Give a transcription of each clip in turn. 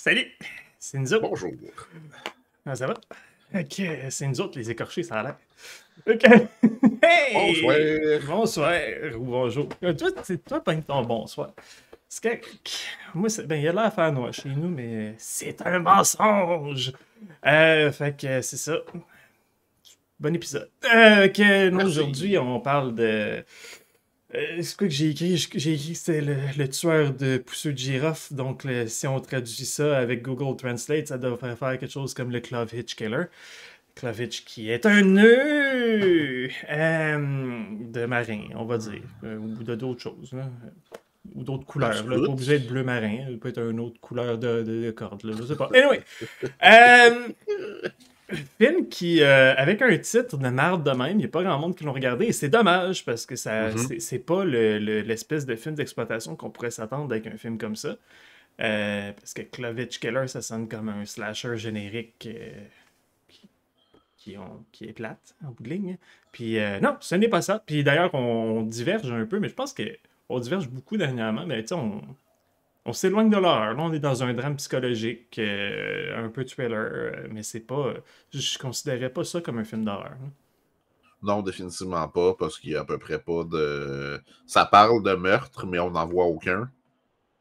Salut! C'est nous autres. Bonjour. ça va? Ok, c'est nous autres les écorchés, ça a l'air. Ok. hey! Bonsoir. Bonsoir ou bonjour. Euh, toi, c'est toi, pogne ton bonsoir. C'est que, moi, ben, il y a l'air à faire noir chez nous, mais c'est un mensonge. Euh, fait que c'est ça. Bon épisode. OK, euh, nous, aujourd'hui, on parle de euh, c'est quoi que j'ai écrit? J'ai écrit que c'est le, tueur de pousseux de girafe. Donc, si on traduit ça avec Google Translate, ça devrait faire quelque chose comme le Hitch Killer. Klovich qui est un nœud euh, de marin, on va dire, euh, ou de d'autres choses. Ou d'autres couleurs. Là, pas obligé de bleu marin. Il peut être une autre couleur de, de, corde. je sais pas. Anyway film qui, euh, avec un titre de marde de même, il n'y a pas grand monde qui l'ont regardé. Et c'est dommage parce que ça, n'est mhm. c'est, pas l'espèce de film d'exploitation qu'on pourrait s'attendre avec un film comme ça. Euh, parce que Clovitch Keller, ça sonne comme un slasher générique euh, qui, est plate en bout de ligne. Puis non, ce n'est pas ça. Puis d'ailleurs, on, diverge un peu, mais je pense que on diverge beaucoup dernièrement. Mais tu sais, on, on s'éloigne de l'horreur. Là, on est dans un drame psychologique, euh, un peu thriller, euh, mais c'est pas. Je considérais pas ça comme un film d'horreur. Hein. Non, définitivement pas, parce qu'il y a à peu près pas de. Ça parle de meurtre, mais on n'en voit aucun.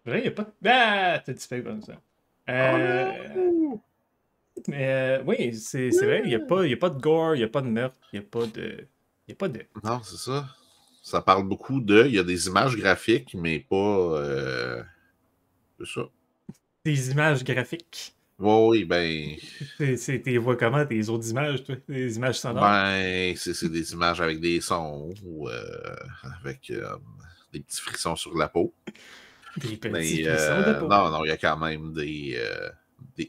Vrai, il a pas de. Ah, t'as dit comme ça. Euh, oh euh... oui, c'est vrai, il n'y a, pas, a pas de gore, il n'y a pas de meurtre, il n'y a pas de. Il a pas de. Non, c'est ça. Ça parle beaucoup de. Il y a des images graphiques, mais pas ça. Des images graphiques. oui, ben. tes voix comment tes autres images, toi Des images sonores Ben, c'est des images avec des sons ou euh, avec euh, des petits frissons sur la peau. Des petits frissons euh, peau. Non, non, il y a quand même des.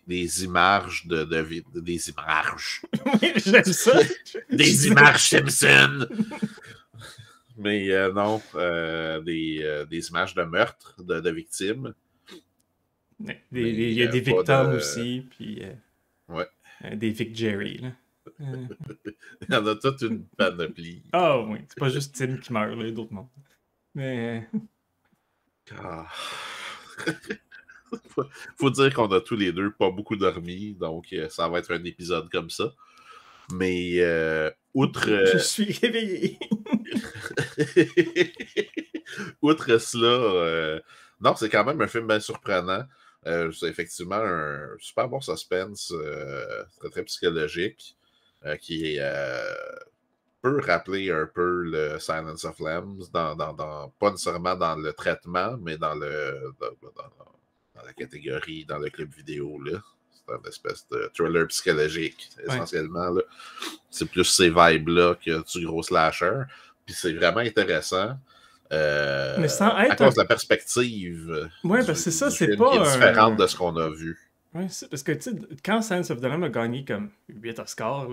Des, images de, des images. j'aime ça. des images Simpson. Mais non, des, des, images de meurtres, de victimes. Il y, a, des victimes aussi, puis euh, ouais. Euh, des Vic Jerry. Là. il y en a toute une panoplie. Ah oh, oui, c'est pas juste Tim qui meurt, il y a d'autres mondes. Mais. Euh, ah. Faut dire qu'on a tous les deux pas beaucoup dormi, donc ça va être un épisode comme ça. Mais outre. Je suis réveillé. outre cela, non, c'est quand même un film bien surprenant. Euh, c'est effectivement un super bon suspense, euh, très, très psychologique, euh, qui peut rappeler un peu le Silence of Lambs, pas nécessairement dans le traitement, mais dans, le, dans, la catégorie, dans le clip vidéo. C'est un espèce de thriller psychologique, essentiellement. C'est plus ces vibes-là que du gros slasher. Puis c'est vraiment intéressant. Euh, mais À cause de la perspective. ouais parce que ça, c'est pas. Qui différente de ce qu'on a vu. parce que, tu quand Sense of the Lamb a gagné comme 8 Oscars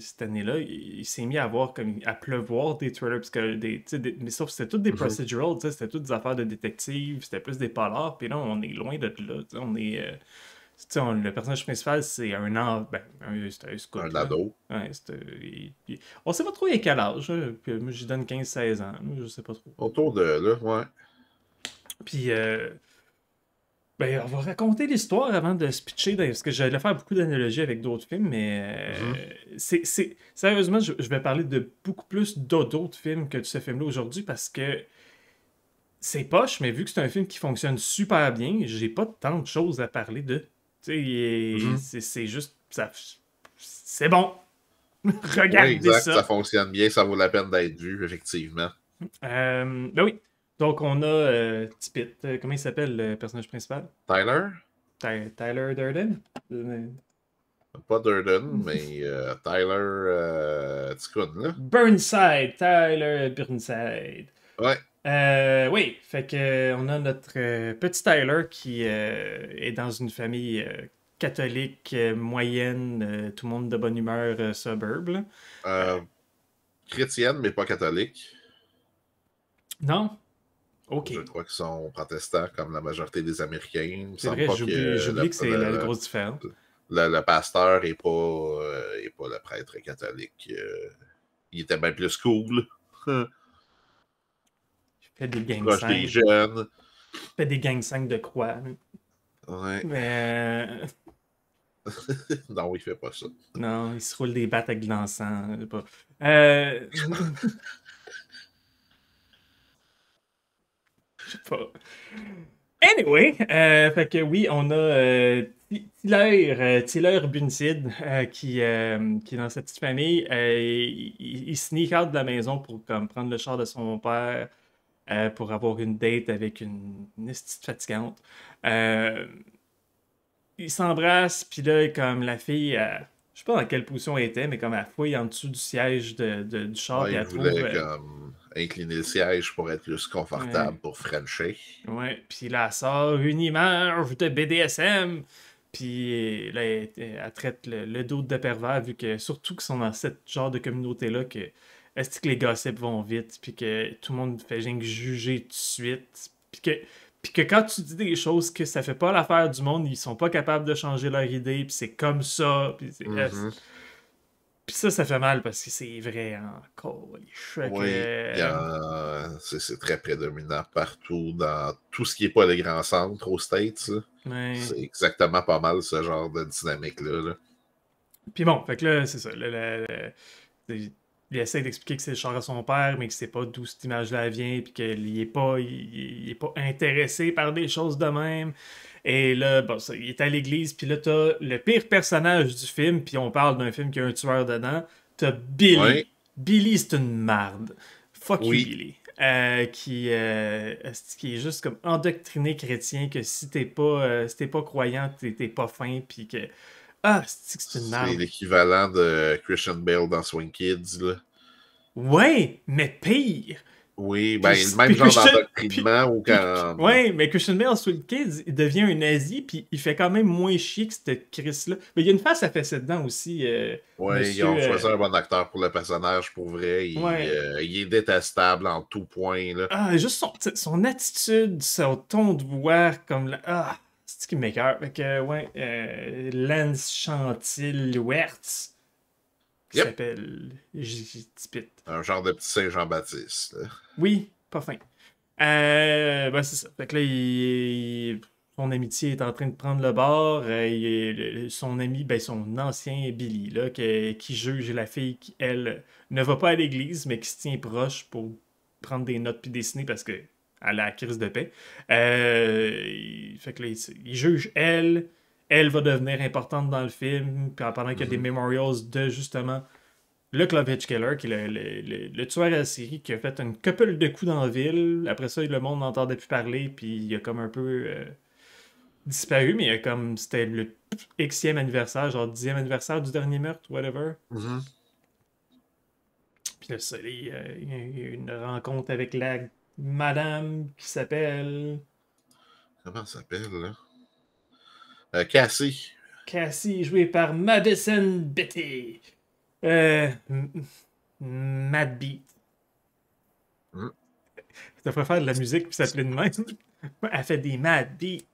cette année-là, il, s'est mis à voir comme à pleuvoir des trailers. parce que des, des mais sauf c'était toutes des mm procedurals, c'était toutes des affaires de détectives, c'était plus des polars, puis là, on est loin de là, on est... Euh, le personnage principal, c'est un Ben, un, un ado. Ouais, il, on sait pas trop il quel âge. moi, je donne 15-16 ans. Je sais pas trop. Autour de là, ouais. Puis, euh, ben, on va raconter l'histoire avant de se pitcher. parce que j'allais faire beaucoup d'analogies avec d'autres films, mais mm-hmm. euh, c'est, sérieusement, je, vais parler de beaucoup plus d'autres films que de ce film-là aujourd'hui parce que c'est poche, mais vu que c'est un film qui fonctionne super bien, j'ai pas tant de choses à parler de. Mm-hmm. c'est juste. C'est bon. Regardez exact, ça. ça. fonctionne bien, ça vaut la peine d'être vu, effectivement. Euh, ben oui. Donc, on a euh, Tipit. Euh, comment il s'appelle le personnage principal Tyler. Tyler Durden Pas Durden, mais Tyler. Ticoun, là. Burnside. Tyler Burnside. Ouais. Euh, oui, fait que euh, on a notre euh, petit Tyler qui est dans une famille catholique moyenne, tout le monde de bonne humeur suburbe. chrétienne, mais pas catholique. Non. Ok. Je crois qu'ils sont protestants comme la majorité des Américains. J'oublie que, que c'est la, grosse différence. Le, pasteur n'est pas, est pas le prêtre catholique. il était bien plus cool. fait des gangs 5. des jeunes. des gangs 5 de quoi? Ouais. Mais. Euh, non, il fait pas ça. Non, il se roule des battes avec de euh, Je sais pas. Anyway, euh, fait que oui, on a euh, Tiller Buncid qui, qui, est dans sa petite famille. Il, il, sneak out de la maison pour comme, prendre le char de son père, euh, pour avoir une date avec une, une fatigante. Euh, ils s'embrassent, puis là, comme la fille, euh, je sais pas dans quelle position elle était, mais comme elle fouille en dessous du siège de, du char. il voulait euh, incliner le siège pour être plus confortable pour Frencher. Ouais, puis là, elle sort une image de BDSM. Puis là, elle, traite le, doute de pervers, vu que surtout qu'ils sont dans ce genre de communauté-là que est-ce que les gossips vont vite, puis que tout le monde fait rien que juger tout de suite, puis que, quand tu dis des choses que ça fait pas l'affaire du monde, ils sont pas capables de changer leur idée, puis c'est comme ça, puis mhm. ça, ça fait mal parce que c'est vrai encore. Hein, c'est très prédominant partout dans tout ce qui n'est pas le grand centre, aux States. C'est exactement pas mal ce genre de dynamique-là. Puis bon, fait que là, c'est ça il essaie d'expliquer que c'est le char à son père, mais que c'est pas d'où cette image-là vient, puis qu'il est pas, il, est pas intéressé par des choses de même. Et là, bon, il est à l'église, puis là, t'as le pire personnage du film, puis on parle d'un film qui a un tueur dedans. T'as Billy. Billy, c'est une marde. Fuck you, Billy. Euh, qui, euh, qui est juste comme endoctriné chrétien que si t'es pas, euh, si pas croyant, t'es pas fin, puis que ah, c'est l'équivalent de Christian Bale dans Swing Kids, là. Ouais, mais pire. Oui, ben, le même genre d'endoctrinement ou quand. Oui, mais Christian Bale, Swing Kids, il devient un nazi, puis il fait quand même moins chier que cette Chris-là. Mais il y a une face à fait dedans aussi. Euh, oui, ils ont euh, choisi un bon acteur pour le personnage, pour vrai. Il, ouais. Euh, il est détestable en tout point. Là. Ah, juste son, attitude, son ton de voix... comme. Là, ah ce qui me Fait que, ouais, euh, Lance Chantil Wertz. Qui s'appelle Tipit. Un genre de petit Saint-Jean-Baptiste. Oui, pas fin. Euh, ben, c'est ça. Fait que là, son amitié est en train de prendre le bord. Euh, son ami, ben, son ancien Billy, là, qui, juge la fille qui, elle, ne va pas à l'église, mais qui se tient proche pour prendre des notes puis dessiner parce que à la crise de paix. Euh, fait que il, juge elle. Elle va devenir importante dans le film. Puis pendant qu'il y a des mhm. memorials de justement le club Killer, qui est le, le, tueur à série, qui a fait une couple de coups dans la ville. Après ça, le monde n'entendait plus parler. Puis il a comme un peu euh, disparu. Mais comme. C'était le Xème anniversaire, genre 10e anniversaire du dernier meurtre, whatever. Mhm. Puis là, il y a une rencontre avec la madame qui s'appelle. Comment elle s'appelle, là? Euh, Cassie. Cassie, jouée par Madison Betty. Euh, Mad Beat. Tu hmm. faire de la musique puis s'appeler une même. elle fait des Mad Beats.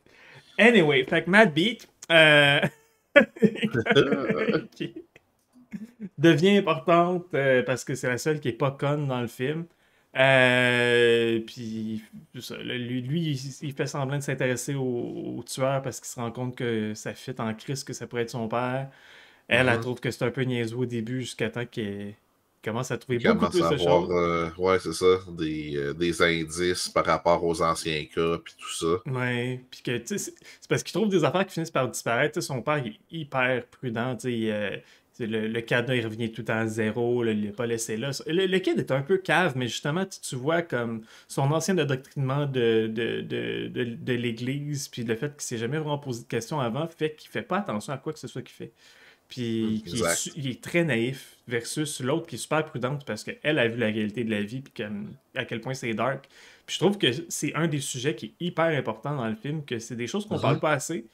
Anyway, fait que Mad Beat. Euh, devient importante parce que c'est la seule qui est pas conne dans le film et euh, puis lui, il, fait semblant de s'intéresser au, tueurs tueur parce qu'il se rend compte que ça fit en crise que ça pourrait être son père. Elle, elle mhm. trouve que c'est un peu niaiseux au début jusqu'à temps qu'elle commence à trouver beaucoup de choses. Euh, ouais, c'est ça, euh, des, indices par rapport aux anciens cas, puis tout ça. Ouais, puis que, tu sais, c'est parce qu'il trouve des affaires qui finissent par disparaître. son père est hyper prudent, tu sais, le, le cadenas, il revenait tout le à zéro, il l'a pas laissé là. Le, le, est un peu cave, mais justement, tu, vois comme son ancien adoctrinement de, l'Église, puis le fait qu'il s'est jamais vraiment posé de questions avant, fait qu'il fait pas attention à quoi que ce soit qu'il fait. Puis mm, il est, très naïf versus l'autre qui est super prudente parce qu'elle a vu la réalité de la vie, puis à quel point c'est dark. Puis je trouve que c'est un des sujets qui est hyper important dans le film, que c'est des choses qu'on mm-hmm. parle pas assez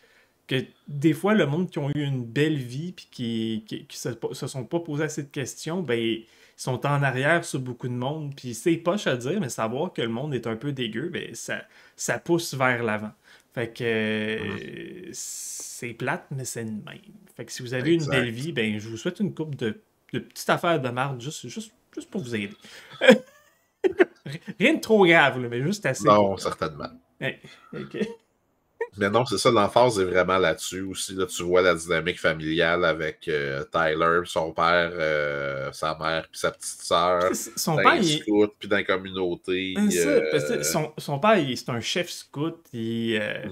que des fois, le monde qui ont eu une belle vie et qui, qui, se, sont pas posés assez de ben, ils sont en arrière sur beaucoup de monde. Puis c'est poche à dire, mais savoir que le monde est un peu dégueu, ben, ça, ça pousse vers l'avant. Fait que c'est plate, mais c'est une même. Fait que si vous avez une belle vie, ben, je vous souhaite une coupe de, de petites affaires de marde juste, juste, juste pour vous aider. Rien de trop grave, mais juste assez. Non, certainement. Ok. Mais non, c'est ça, l'emphase est vraiment là-dessus aussi. Là, tu vois la dynamique familiale avec euh, Tyler, son père, euh, sa mère, puis sa petite sœur. Son père, il puis dans la communauté. Euh, son, père, c'est un chef scout. Il, mm-hmm.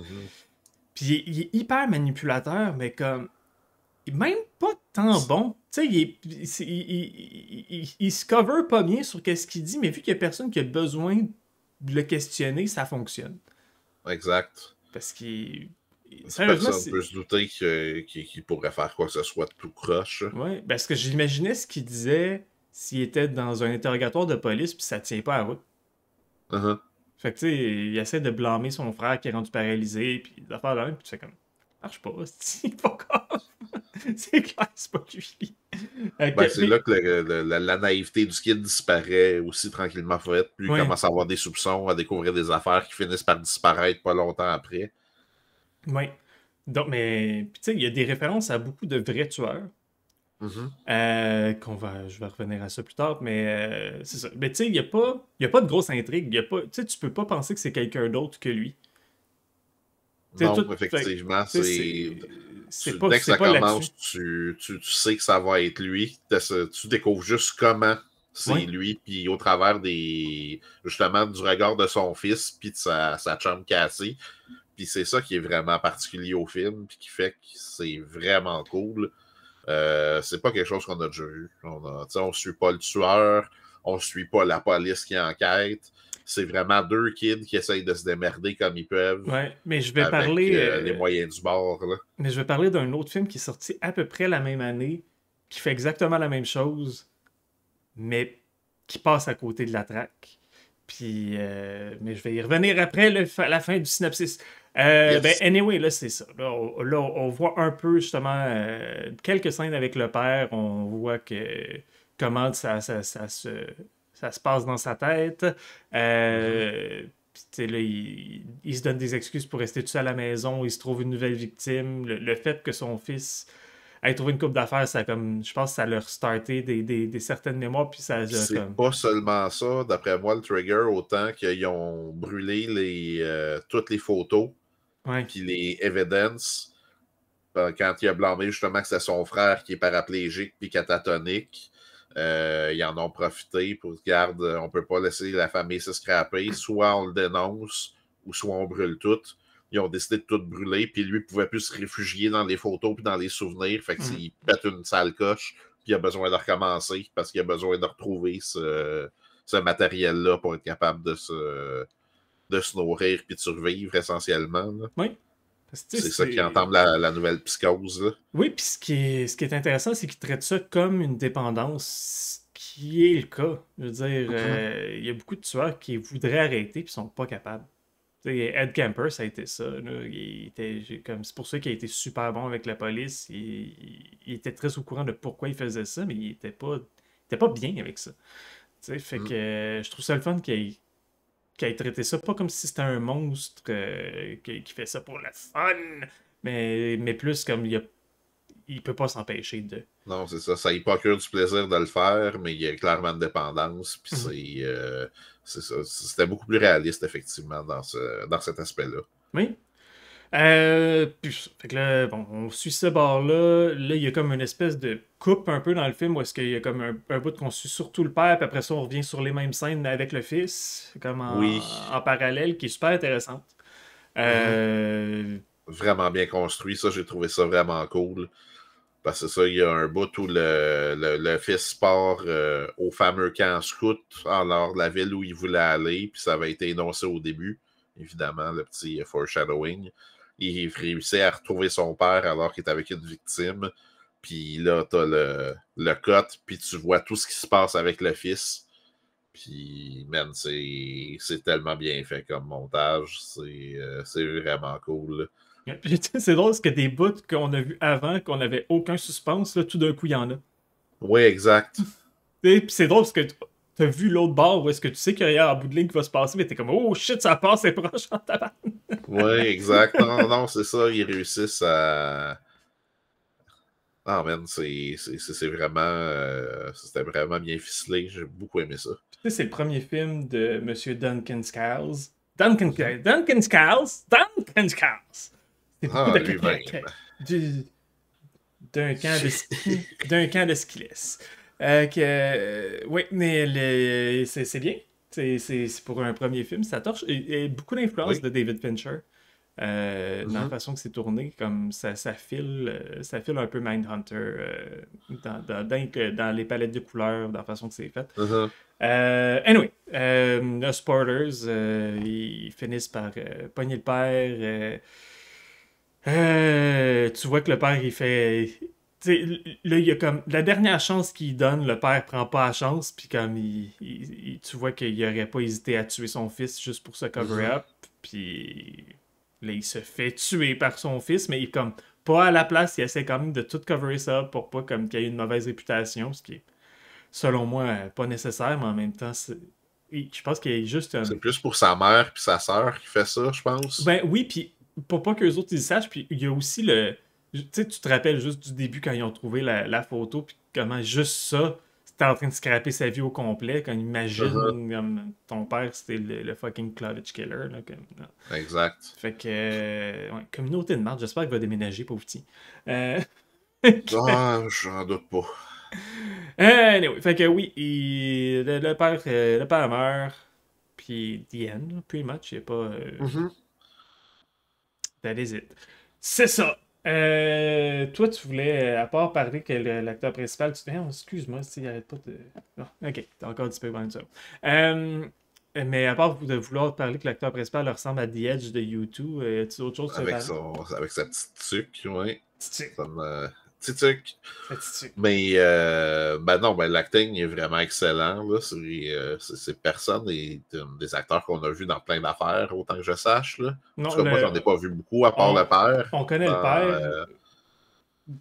Puis il, est hyper manipulateur, mais comme même pas tant bon. Tu sais, il, il, se cover pas bien sur ce qu'il dit, mais vu qu'il y a personne qui a besoin de le questionner, ça fonctionne. Exact. Parce qu'il. personne peut se douter qu'il pourrait faire quoi que ce soit de tout croche. Oui, parce que j'imaginais ce qu'il disait s'il était dans un interrogatoire de police puis ça tient pas à route. Uh Fait que tu sais, il essaie de blâmer son frère qui est rendu paralysé puis l'affaire la même puis tu fais comme marche pas, c'est pas grave. c'est clair, c'est pas lui. Euh, ben, c'est là que la, naïveté du kid disparaît aussi tranquillement faite. Puis il commence à avoir des soupçons, à découvrir des affaires qui finissent par disparaître pas longtemps après. Oui. Donc, mais tu sais, il y a des références à beaucoup de vrais tueurs. Mm-hmm. Euh, qu'on va, je vais revenir à ça plus tard, mais euh, Mais tu sais, il n'y a, pas, a pas de grosse intrigue. Y a tu peux pas penser que c'est quelqu'un d'autre que lui. Non, effectivement, c'est. dès que ça commence, tu, sais que ça va être lui. Tu découvres juste comment c'est lui, puis au travers des justement du regard de son fils, puis de sa, sa chambre cassée. Puis c'est ça qui est vraiment particulier au film, puis qui fait que c'est vraiment cool. Euh, c'est pas quelque chose qu'on a déjà vu. On ne suit pas le tueur, on suit pas la police qui enquête. C'est vraiment deux kids qui essayent de se démerder comme ils peuvent. Ouais, mais je vais parler. Euh, euh, les moyens du bord. Là. Mais je vais parler d'un autre film qui est sorti à peu près la même année, qui fait exactement la même chose, mais qui passe à côté de la traque. Puis, euh, mais je vais y revenir après le, la fin du synopsis. Ben, anyway, là, c'est ça. Là on, voit un peu justement quelques scènes avec le père. On voit que comment ça, ça, se, ça se passe dans sa tête. Euh, mhm. il, se donne des excuses pour rester tout seul à la maison, il se trouve une nouvelle victime. Le, fait que son fils ait trouvé une coupe d'affaires, ça comme, je pense que ça leur starté des, des, certaines mémoires. Puis ça, c'est pas seulement ça, d'après moi, le trigger, autant qu'ils ont brûlé les, euh, toutes les photos, puis les evidence, euh, quand il a blâmé justement que c'est son frère qui est paraplégique puis catatonique euh, ils en ont profité pour garde, on ne peut pas laisser la famille se scraper. Soit on le dénonce ou soit on brûle tout. Ils ont décidé de tout brûler, puis lui ne pouvait plus se réfugier dans les photos puis dans les souvenirs. Fait que mhm. pète une sale coche, puis il a besoin de recommencer parce qu'il a besoin de retrouver ce, matériel-là pour être capable de se, nourrir puis de survivre essentiellement. Oui. C'est ça qui entame la, nouvelle psychose. Oui, puis ce qui est, intéressant, c'est qu'ils traite ça comme une dépendance, ce qui est le cas. Je veux dire, mhm. euh, il y a beaucoup de tueurs qui voudraient arrêter puis sont pas capables. Ed Kemper, ça a été ça. était, comme, c'est pour ça qu'il a été super bon avec la police. Il, était très au courant de pourquoi il faisait ça, mais il était pas, était pas bien avec ça. fait mhm. que euh, je trouve ça le fun qu'il qui ait traité ça pas comme si c'était un monstre qui, fait ça pour la fun, mais, mais plus comme il a il peut pas s'empêcher de. Non, c'est ça. Ça y procure du plaisir de le faire, mais il y a clairement une dépendance. Puis mhm. c'est, euh, C'était beaucoup plus réaliste, effectivement, dans, ce, dans cet aspect-là. Oui. Euh, bon, on suit ce bord là Là, il y a comme une espèce de coupe un peu dans le film où est-ce qu'il y a comme un, bout qu'on suit surtout le père, puis après ça, on revient sur les mêmes scènes avec le fils, comme en, parallèle, qui est super intéressante. Euh, vraiment bien construit, ça, j'ai trouvé ça vraiment cool. Parce que ça, il y a un bout où le, fils part euh, au fameux camp scout, alors la ville où il voulait aller, puis ça avait été énoncé au début, évidemment, le petit foreshadowing il réussit à retrouver son père alors qu'il est avec une victime. Puis là, t'as le, le cut, puis tu vois tout ce qui se passe avec le fils. Puis, man, c'est tellement bien fait comme montage. C'est euh, vraiment cool. C'est drôle parce que des bouts qu'on a vus avant, qu'on n'avait aucun suspense, là, tout d'un coup, il y en a. Oui, exact. Et puis c'est drôle parce que t'as vu l'autre bord où est-ce que tu sais qu'il y a un bout de ligne qui va se passer, mais t'es comme oh shit, ça passe, c'est proche en tabac. Ouais, exact. Non, non, c'est ça, ils réussissent à. Non, ah, man, c'est vraiment. Euh, c'était vraiment bien ficelé. J'ai beaucoup aimé ça. Tu sais, c'est le premier film de M. Duncan Scales. Duncan, euh, Duncan Scales! Duncan Scales! Ah, Scales. Duncan! D'un camp de ski. D'un camp de euh, que, euh, oui, mais c'est bien. C'est pour un premier film, ça torche. Et, beaucoup d'influence de David Fincher. Euh, dans la mhm. façon que c'est tourné, comme ça, ça, file, ça file un peu Mindhunter dans, dans, dans, les palettes de couleurs, dans la façon que c'est fait. Mhm. anyway, les Spoilers, ils finissent par pogner le père. tu vois que le père, il fait sais, là, il y a comme la dernière chance qu'il donne, le père prend pas la chance, puis comme il, tu vois qu'il aurait pas hésité à tuer son fils juste pour se cover mhm. up, puis là, il se fait tuer par son fils, mais il comme pas à la place, il essaie quand même de tout cover ça pour pas comme qu'il ait une mauvaise réputation, ce qui est selon moi pas nécessaire, mais en même temps, c'est je pense qu'il est juste un... C'est plus pour sa mère puis sa sœur qui fait ça, je pense. Ben oui, puis pour pas que les autres ils sachent, puis il y a aussi le tu sais, tu te rappelles juste du début quand ils ont trouvé la, photo, puis comment juste ça, c'était en train de scraper sa vie au complet, quand imagine uh-huh. ton père, c'était le, fucking Clavage Killer. exact. Fait que, euh, communauté de marde, j'espère qu'il va déménager, pauvre petit. Euh... ah, j'en doute pas. Anyway, fait que oui, le, père, euh, le père meurt, puis the pretty much, il pas... Euh, mm-hmm. That is it. C'est ça! Euh, toi, tu voulais, euh, à part parler que l'acteur principal, tu dis, oh, excuse-moi, s'il arrête pas de. ok, t'as encore du peu ça. mais à part de vouloir parler que l'acteur principal ressemble à The Edge de U2, euh, tu tu autre chose avec, son, avec sa petite tuque, oui. Petite mais euh, ben non, ben, l'acting est vraiment excellent. Euh, c'est personne ces personnes des acteurs qu'on a vus dans plein d'affaires, autant que je sache. Là. Non, en tout cas, moi, j'en ai pas vu beaucoup, à part le père. On connaît le père. Euh,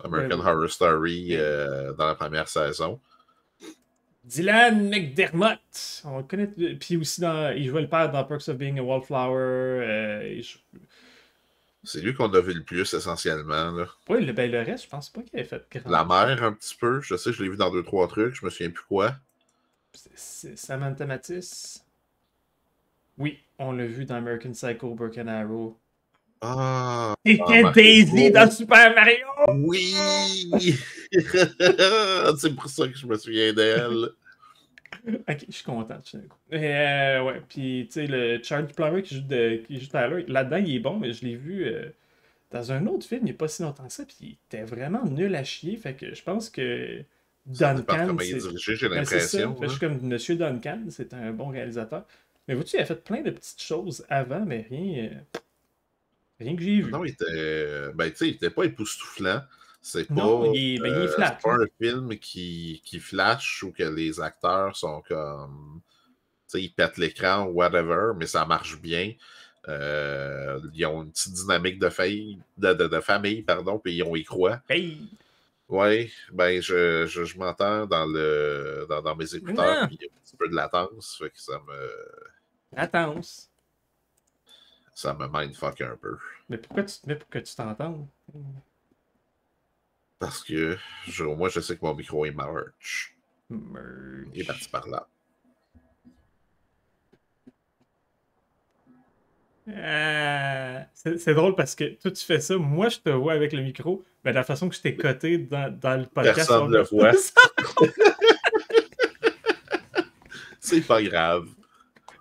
American ben, Horror Story dans la première saison. Dylan McDermott. On le connaît. Puis aussi, dans... il jouait le père dans Perks of Being a Wallflower. C'est lui qu'on a vu le plus essentiellement. Là. Oui, ben, le, reste, je pense pas qu'il ait fait grand. La mère, un petit peu. Je sais, je l'ai vu dans deux, trois trucs, je me souviens plus quoi. C'est Samantha Matisse. Oui, on l'a vu dans American Psycho Broken Arrow. Ah! C'était ah, Daisy dans Super Mario! Oui! C'est pour ça que je me souviens d'elle. ok, je suis content, Et euh, ouais, puis tu sais, le Charlie Plummer qui joue, de, qui joue là-dedans, il est bon, mais je l'ai vu euh, dans un autre film il n'y a pas si longtemps que ça, puis il était vraiment nul à chier. Fait que je pense que Duncan. j'ai ben, l'impression. Je suis hein. comme Monsieur Duncan, c'est un bon réalisateur. Mais vous tu il a fait plein de petites choses avant, mais rien. Euh, rien que j'ai vu. Non, il était. Ben, tu sais, il était pas époustouflant. Ben, euh, c'est pas, un film qui, qui flash ou que les acteurs sont comme. Ils pètent l'écran ou whatever, mais ça marche bien. Euh, ils ont une petite dynamique de, famille, pardon, puis ils ont y croit. Oui, ben je, je, m'entends dans le dans, dans mes écouteurs, ah! puis il y a un petit peu de latence, fait que ça me. Latence. Ça me mindfuck un peu. Mais pourquoi tu te mets pour que tu t'entendes? Parce que je, moi, je sais que mon micro est marche. Merch. Il est parti par là. Euh, c'est drôle parce que toi, tu fais ça. Moi, je te vois avec le micro. Mais de la façon que je t'ai coté dans, le podcast. Personne ne voit. c'est pas grave.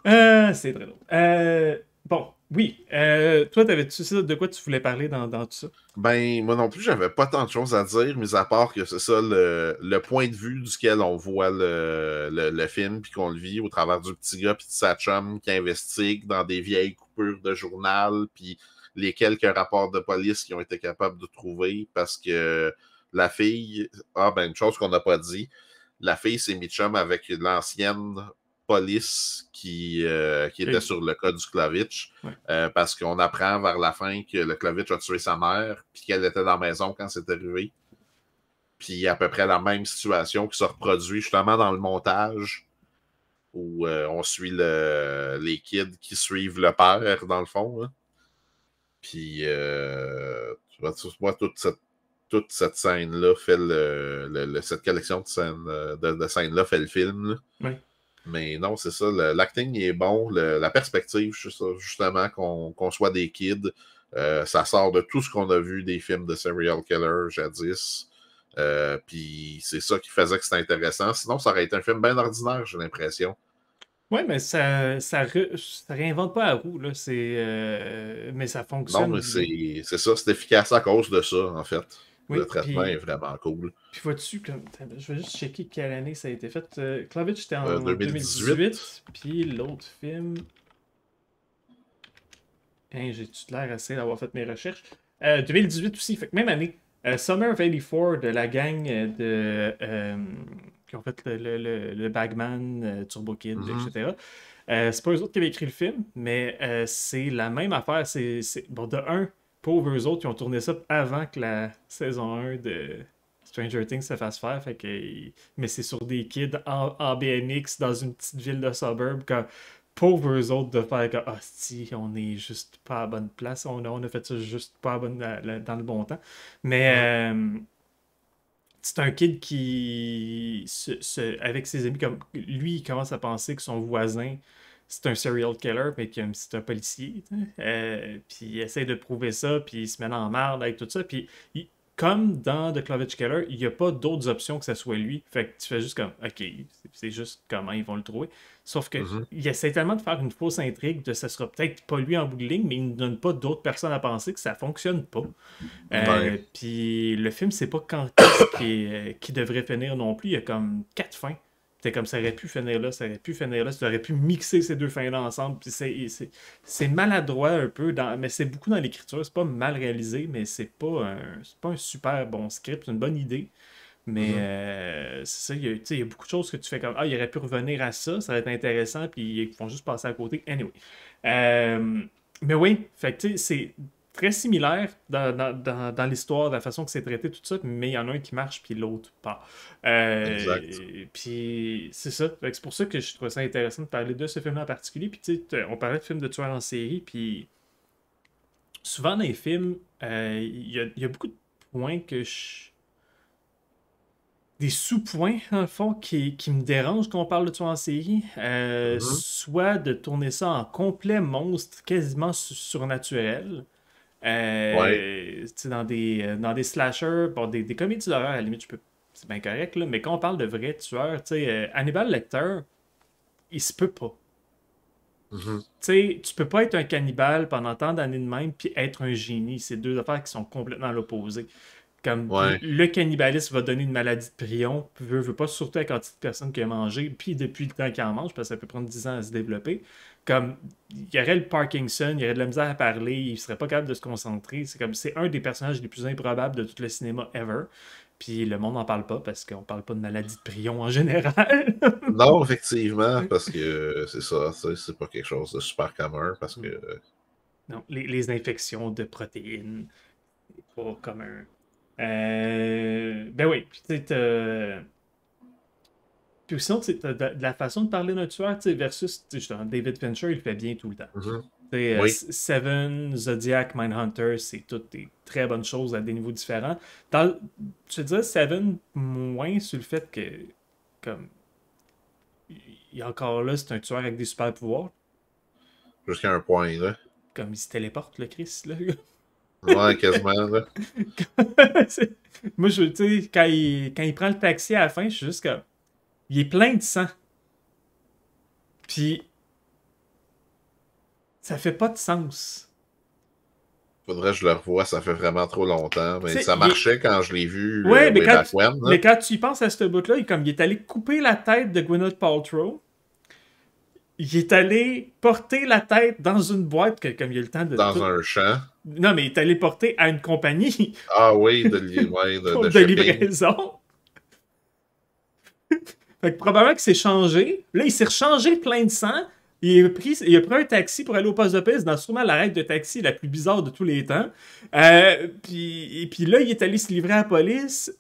Euh, c'est très drôle. Euh, Bon, oui. Euh, toi, t'avais-tu ça de quoi tu voulais parler dans, tout ça? Ben, moi non plus, j'avais pas tant de choses à dire, mis à part que c'est ça le, point de vue duquel on voit le, film, puis qu'on le vit au travers du petit gars, puis de sa chum qui investigue dans des vieilles coupures de journal, puis les quelques rapports de police qu'ils ont été capables de trouver, parce que la fille, ah ben, une chose qu'on n'a pas dit, la fille c'est Mitchum avec l'ancienne police qui, euh, était sur le cas du Klavitch, euh, parce qu'on apprend vers la fin que le Klavitch a tué sa mère, puis qu'elle était dans la maison quand c'est arrivé. Puis à peu près la même situation qui se reproduit justement dans le montage, où euh, on suit les kids qui suivent le père, dans le fond. Hein. Puis Puis, moi, toute cette toute cette scène-là fait le, cette collection de scènes de, là fait le film. Mais non, c'est ça, l'acting est bon, la perspective, justement, qu'on soit des kids, euh, ça sort de tout ce qu'on a vu des films de serial killer jadis. Euh, puis c'est ça qui faisait que c'était intéressant. Sinon, ça aurait été un film bien ordinaire, j'ai l'impression. Oui, mais ça, ça, réinvente pas la roue, euh, mais ça fonctionne. Non, mais c'est ça, c'est efficace à cause de ça, en fait. Oui, le traitement est vraiment cool. Puis vois-tu, je vais juste checker quelle année ça a été fait. Euh, j'étais était euh, en 2018. puis l'autre film. Hein, jai tout l'air assez d'avoir fait mes recherches? 2018 euh, aussi, fait que même année. Euh, Summer of 84 de la gang de. qui ont fait le, le, le, Bagman, Turbo Kid, mm-hmm. etc. c'est pas eux autres qui avaient écrit le film, mais c'est la même affaire. C'est bon, de un, pauvres autres, qui ont tourné ça avant que la saison 1 de Stranger Things se fasse faire. Fait que, mais c'est sur des kids en, BMX dans une petite ville de suburb. que pauvres autres de faire que, oh, si, on est juste pas à bonne place. On, on a fait ça juste pas bonne, dans le bon temps. Mais. Euh, c'est un kid qui, se, avec ses amis, comme lui, il commence à penser que son voisin c'est un serial killer, mais c'est un policier. Euh, puis il essaie de prouver ça, puis il se met en merde avec tout ça. Puis comme dans The Clovage Killer, il n'y a pas d'autres options que ce soit lui. Fait que tu fais juste comme, ok, c'est juste comment ils vont le trouver. Sauf que mm-hmm. il essaie tellement de faire une fausse intrigue de ce sera peut-être pas lui en bout mais il ne donne pas d'autres personnes à penser que ça fonctionne pas. Euh, puis le film, c'est pas quand qui, euh, qui devrait finir non plus. Il y a comme quatre fins comme ça aurait pu finir là, ça aurait pu finir là, tu aurais pu mixer ces deux fins-là ensemble. C'est maladroit un peu, dans, mais c'est beaucoup dans l'écriture. C'est pas mal réalisé, mais c'est pas, un, pas un super bon script, une bonne idée. Mais mhm. euh, c'est ça, il y, a beaucoup de choses que tu fais comme Ah, il aurait pu revenir à ça, ça va être intéressant, puis ils vont juste passer à côté. Anyway. Euh, mais oui, fait tu sais, c'est très similaire dans, dans, dans, l'histoire, la façon que c'est traité, tout ça, mais il y en a un qui marche, puis l'autre pas. Euh, puis c'est ça. C'est pour ça que je trouvais ça intéressant de parler de ce film-là en particulier. Puis tu on parlait de films de tueurs en série, puis souvent dans les films, euh, il y, a beaucoup de points que je. Des sous-points, en fond, qui, me dérangent quand on parle de tueurs en série. Euh, mm-hmm. Soit de tourner ça en complet monstre, quasiment surnaturel. Euh, ouais. dans, des, euh, dans des slashers, bon, des, des comédies d'horreur, à la limite, peux... c'est bien correct, là, mais quand on parle de vrais tueurs, euh, Hannibal Lecter, il se peut pas. Mhm. Tu peux pas être un cannibale pendant tant d'années de même puis être un génie. C'est deux affaires qui sont complètement à l'opposé. Comme le cannibalisme va donner une maladie de prion, veut, veut pas, surtout la quantité de personnes qui a mangé, puis depuis le temps qu'il en mange, parce que ça peut prendre 10 ans à se développer comme il y aurait le Parkinson, il y aurait de la misère à parler, il serait pas capable de se concentrer. C'est comme c'est un des personnages les plus improbables de tout le cinéma ever. Puis le monde n'en parle pas parce qu'on parle pas de maladie de prion en général. non, effectivement, parce que c'est ça, c'est pas quelque chose de super commun parce que. Non, les, infections de protéines, c'est pas commun. Euh, ben oui, tu sais, puis sinon, c'est euh, de, la façon de parler d'un tueur, versus David Fincher, il fait bien tout le temps. Mm Seven, Zodiac, Mindhunter, c'est toutes des très bonnes choses à des niveaux différents. Tu je dirais Seven, moins sur le fait que, comme, il encore là, c'est un tueur avec des super pouvoirs. Jusqu'à un point, là. Comme il se téléporte, le Chris, là. Ouais, quasiment, là. Moi, je, tu sais, quand il, quand il prend le taxi à la fin, je suis juste comme. Il est plein de sang. Puis, ça fait pas de sens. Faudrait que je le revoie, ça fait vraiment trop longtemps. Mais ça marchait quand je l'ai vu. Euh, ouais, hein. mais, quand tu... y penses à ce bout-là, il, comme, il est allé couper la tête de Gwyneth Paltrow. Il est allé porter la tête dans une boîte, que, comme il y a le temps de. Dans un champ. Non, mais il est allé porter à une compagnie. Ah oui, de, de livraison. Fait que probablement qu'il s'est changé. Là, il s'est rechangé plein de sang. Il a, pris, il un taxi pour aller au poste de police dans sûrement la règle de taxi la plus bizarre de tous les temps. Euh, puis, et puis là, il est allé se livrer à la police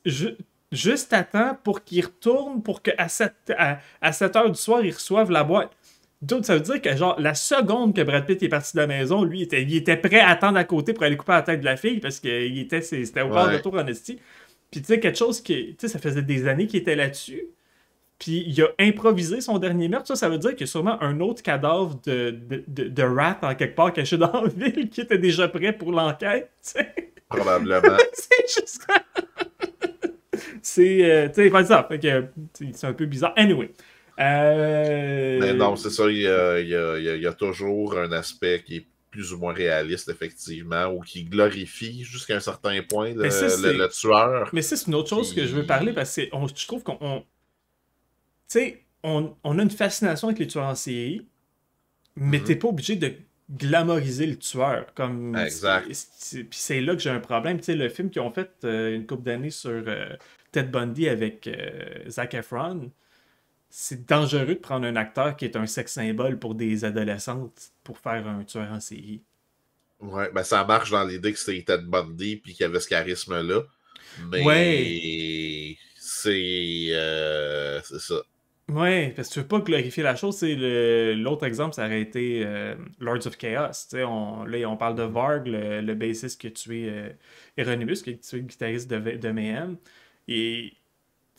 juste à temps pour qu'il retourne pour qu'à 7, à, 7 heures du soir, il reçoive la boîte. Donc, ça veut dire que, genre, la seconde que Brad Pitt est parti de la maison, lui, il était prêt à attendre à côté pour aller couper la tête de la fille parce qu'il était, c'était au bord de tour en Puis, tu sais, quelque chose qui. Tu sais, ça faisait des années qu'il était là-dessus puis il a improvisé son dernier meurtre. Ça, ça veut dire qu'il y a sûrement un autre cadavre de, de, rat en quelque part caché dans la ville qui était déjà prêt pour l'enquête. Probablement. c'est juste. c'est. Euh, tu ça. c'est un peu bizarre. Anyway. Euh, non, c'est ça. Il y, a, toujours un aspect qui est plus ou moins réaliste, effectivement, ou qui glorifie jusqu'à un certain point le, tueur. Mais c'est une autre chose que je veux parler parce que je trouve qu'on tu sais, on, a une fascination avec les tueurs en série, mais mhm. t'es pas obligé de glamoriser le tueur. Comme exact. Puis c'est là que j'ai un problème. Tu sais, le film qu'ils ont fait euh, une couple d'années sur euh, Ted Bundy avec Zach euh, Zac Efron, c'est dangereux de prendre un acteur qui est un sexe symbole pour des adolescentes pour faire un tueur en série. Ouais, ben ça marche dans l'idée que c'était Ted Bundy puis qu'il avait ce charisme-là. Mais c'est... c'est ça. Oui, parce que tu veux pas glorifier la chose. L'autre exemple, ça aurait été euh, Lords of Chaos. On, là, on parle de Varg, le, bassiste qui a tué euh, qui a le guitariste de, de Mayhem. Et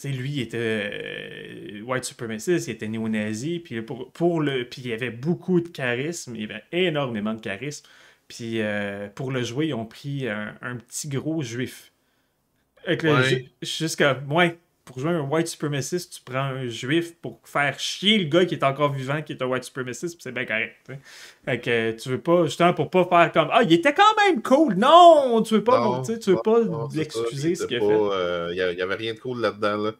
lui, il était euh, white supremacist, il était néo-nazi. Puis pour, pour le, il avait beaucoup de charisme, il avait énormément de charisme. Puis euh, pour le jouer, ils ont pris un, petit gros juif. Jusqu'à. Ouais, pour jouer un white supremacist, tu prends un juif pour faire chier le gars qui est encore vivant, qui est un white supremaciste, c'est bien correct. T'sais. Fait que euh, tu veux pas, justement, pour pas faire comme Ah, il était quand même cool! Non! Tu veux pas, tu veux pas, l'excuser ce qu'il a fait. Euh, il y, avait rien de cool là-dedans. Là.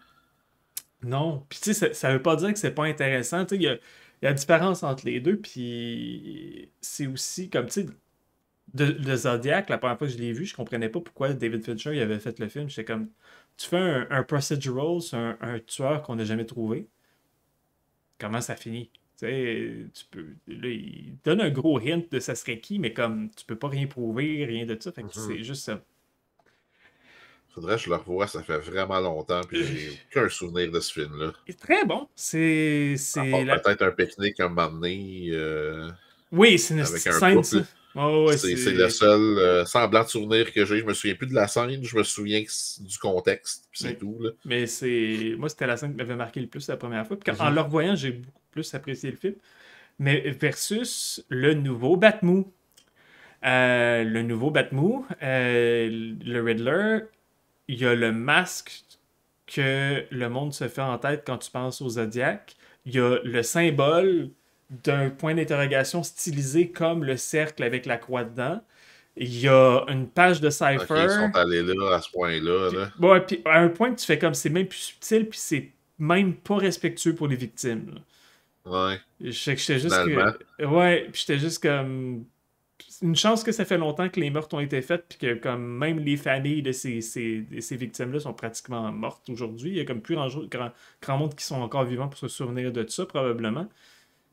Non. Puis tu sais, ça, veut pas dire que c'est pas intéressant. Tu il y a, la différence entre les deux. Puis c'est aussi comme, tu sais, de, Zodiac, la première fois que je l'ai vu, je comprenais pas pourquoi David Fincher avait fait le film. J'étais comme, tu fais un, procedural sur un, tueur qu'on n'a jamais trouvé, comment ça finit? sais tu peux. Là, il donne un gros hint de ça serait qui, mais comme tu peux pas rien prouver, rien de ça. Mhm. c'est juste ça. Faudrait que je le revoie, ça fait vraiment longtemps, puis j'ai aucun souvenir de ce film-là. C'est Très bon. C'est. La... Peut-être un pique-nique un moment euh, Oui, c'est une scène. Ah c'est le seul euh, semblant de souvenir que j'ai. Je me souviens plus de la scène, je me souviens du contexte, c'est tout. Mais c'est. Moi, c'était la scène qui m'avait marqué le plus la première fois. En mm-hmm. le revoyant, j'ai beaucoup plus apprécié le film. Mais versus le nouveau Batmou. Euh, le nouveau Batmou, euh, le Riddler, il y a le masque que le monde se fait en tête quand tu penses au Zodiac. Il y a le symbole d'un point d'interrogation stylisé comme le cercle avec la croix dedans. Il y a une page de cipher. ils sont allés là à ce point-là. à un point que tu fais comme c'est même plus subtil, puis c'est même pas respectueux pour les victimes. Ouais. Je sais que j'étais juste. Que... Ouais, puis j'étais juste comme. Une chance que ça fait longtemps que les meurtres ont été faits, puis que comme même les familles de ces, victimes-là sont pratiquement mortes aujourd'hui. Il y a comme plus grand, grand monde qui sont encore vivants pour se souvenir de ça, probablement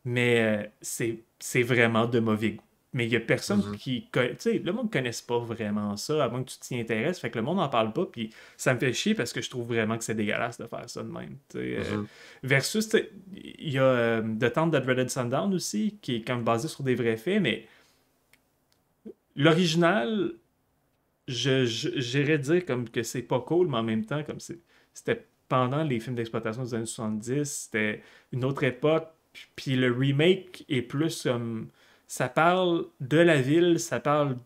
mais euh, c'est vraiment de mauvais goût. Mais il n'y a personne mm-hmm. qui. Tu sais, le monde ne connaisse pas vraiment ça avant que tu t'y intéresses. Fait que le monde n'en parle pas. Puis ça me fait chier parce que je trouve vraiment que c'est dégueulasse de faire ça de même. Euh, mm-hmm. versus, il y a de euh, The de Dreaded Sundown aussi, qui est comme basé sur des vrais faits. Mais l'original, j'irais je, dire comme que c'est pas cool, mais en même temps, comme c'était pendant les films d'exploitation des années 70, c'était une autre époque puis le remake est plus comme. ça parle de la ville, ça parle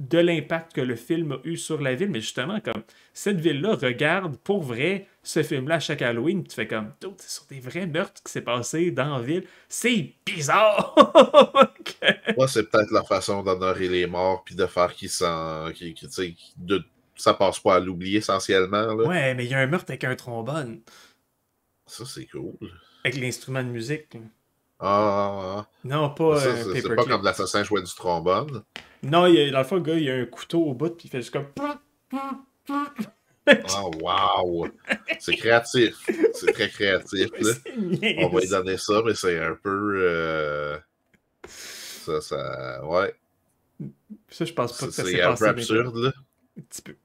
de l'impact que le film a eu sur la ville, mais justement, comme cette ville-là regarde pour vrai ce film-là chaque Halloween, tu fais comme, sur des vrais meurtres qui s'est passé dans la ville. C'est bizarre! moi c'est peut-être la façon d'honorer les morts, puis de faire qu'ils s'en. de... ça passe pas à l'oublier essentiellement. Ouais, mais il y a un meurtre avec un trombone. Ça, c'est cool. Avec l'instrument de musique. Ah, ah, ah, Non, pas. Euh, c'est, pas comme l'assassin jouait du trombone. Non, il a, dans le fond, gars, il a un couteau au bout, puis il fait juste comme. Oh, wow! C'est créatif. C'est très créatif. Là. On va lui donner ça, mais c'est un peu. Euh, ça, ça. Ouais. Ça, je pense pas que ça C'est un peu absurde, Un petit peu.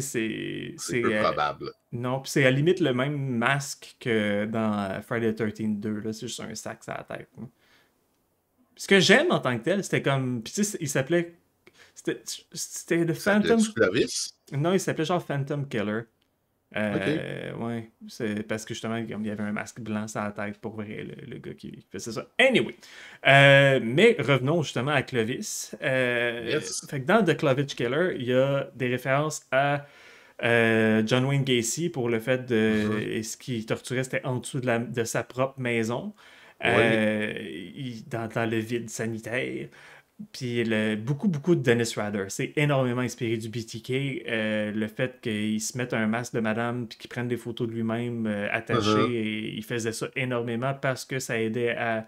C'est euh, probable. non, c'est à la limite le même masque que dans Friday the 13th 2. C'est juste un sac à la tête. Ce que j'aime en tant que tel, c'était comme. Puis tu sais, il s'appelait. C'était le Phantom. Non, il s'appelait genre Phantom Killer. Euh, Ouais, c'est parce que justement, il y avait un masque blanc sur la tête pour vrai, le, gars qui faisait ça. Anyway, euh, mais revenons justement à Clovis. Euh, fait que dans The Clovis Killer, il y a des références à euh, John Wayne Gacy pour le fait de uh-huh. ce qui torturait, c'était en dessous de, sa propre maison. dans, dans, le vide sanitaire. Puis le, beaucoup, beaucoup de Dennis Radder. C'est énormément inspiré du BTK. Euh, le fait qu'il se mette un masque de madame puis qu'il prenne des photos de lui-même euh, attachées. Uh-huh. et il faisait ça énormément parce que ça aidait à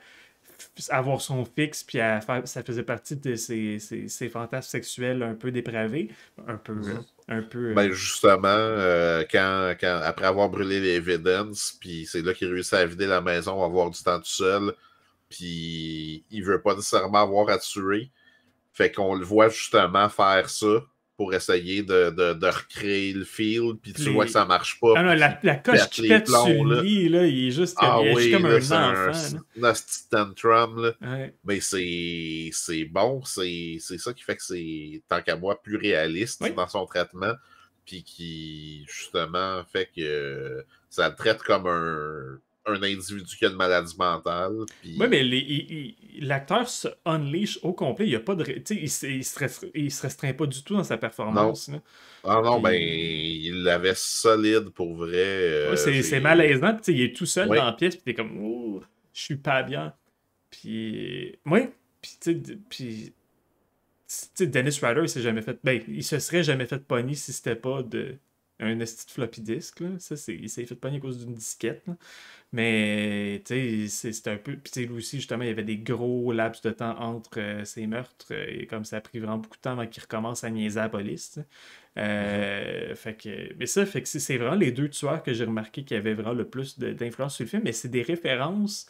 avoir son fixe puis à faire, ça faisait partie de ses, ses, fantasmes sexuels un peu dépravés. Un peu. Uh-huh. Euh, ben justement, quand, après avoir brûlé les Evidence, puis c'est là qu'il réussit à vider la maison, avoir du temps tout seul puis il veut pas nécessairement avoir à tuer. Fait qu'on le voit justement faire ça pour essayer de, recréer le field puis tu vois que ça marche pas. Ah la, coche qui pète il est juste, comme ah un enfant. Mais c'est bon, c'est ça qui fait que c'est, tant qu'à moi, plus réaliste dans son traitement, puis qui, justement, fait que ça le traite comme un, un individu qui a une maladie mentale. Oui, mais l'acteur se unleash au complet. Il y a pas de. Il, il, se restreint, pas du tout dans sa performance. Non. Ah non, ben, il l'avait solide pour vrai. Euh, c'est malaisant. il est tout seul dans la pièce. Puis t'es comme, oh, je suis pas bien. Puis. Oui. Puis, tu puis. Dennis Ryder, il s'est jamais fait. Ben, il se serait jamais fait pony si c'était pas de un esti de floppy disk. Là. Ça, il s'est fait pogner à cause d'une disquette. Mais, tu sais, c'est un peu. Puis, lui aussi, justement, il y avait des gros laps de temps entre euh, ses meurtres. Euh, et comme ça a pris vraiment beaucoup de temps avant qu'il recommence à niaiser à la police. Euh, mm-hmm. fait que, mais ça, fait que c'est, c'est vraiment les deux tueurs que j'ai remarqué qui avaient vraiment le plus d'influence sur le film. Mais c'est des références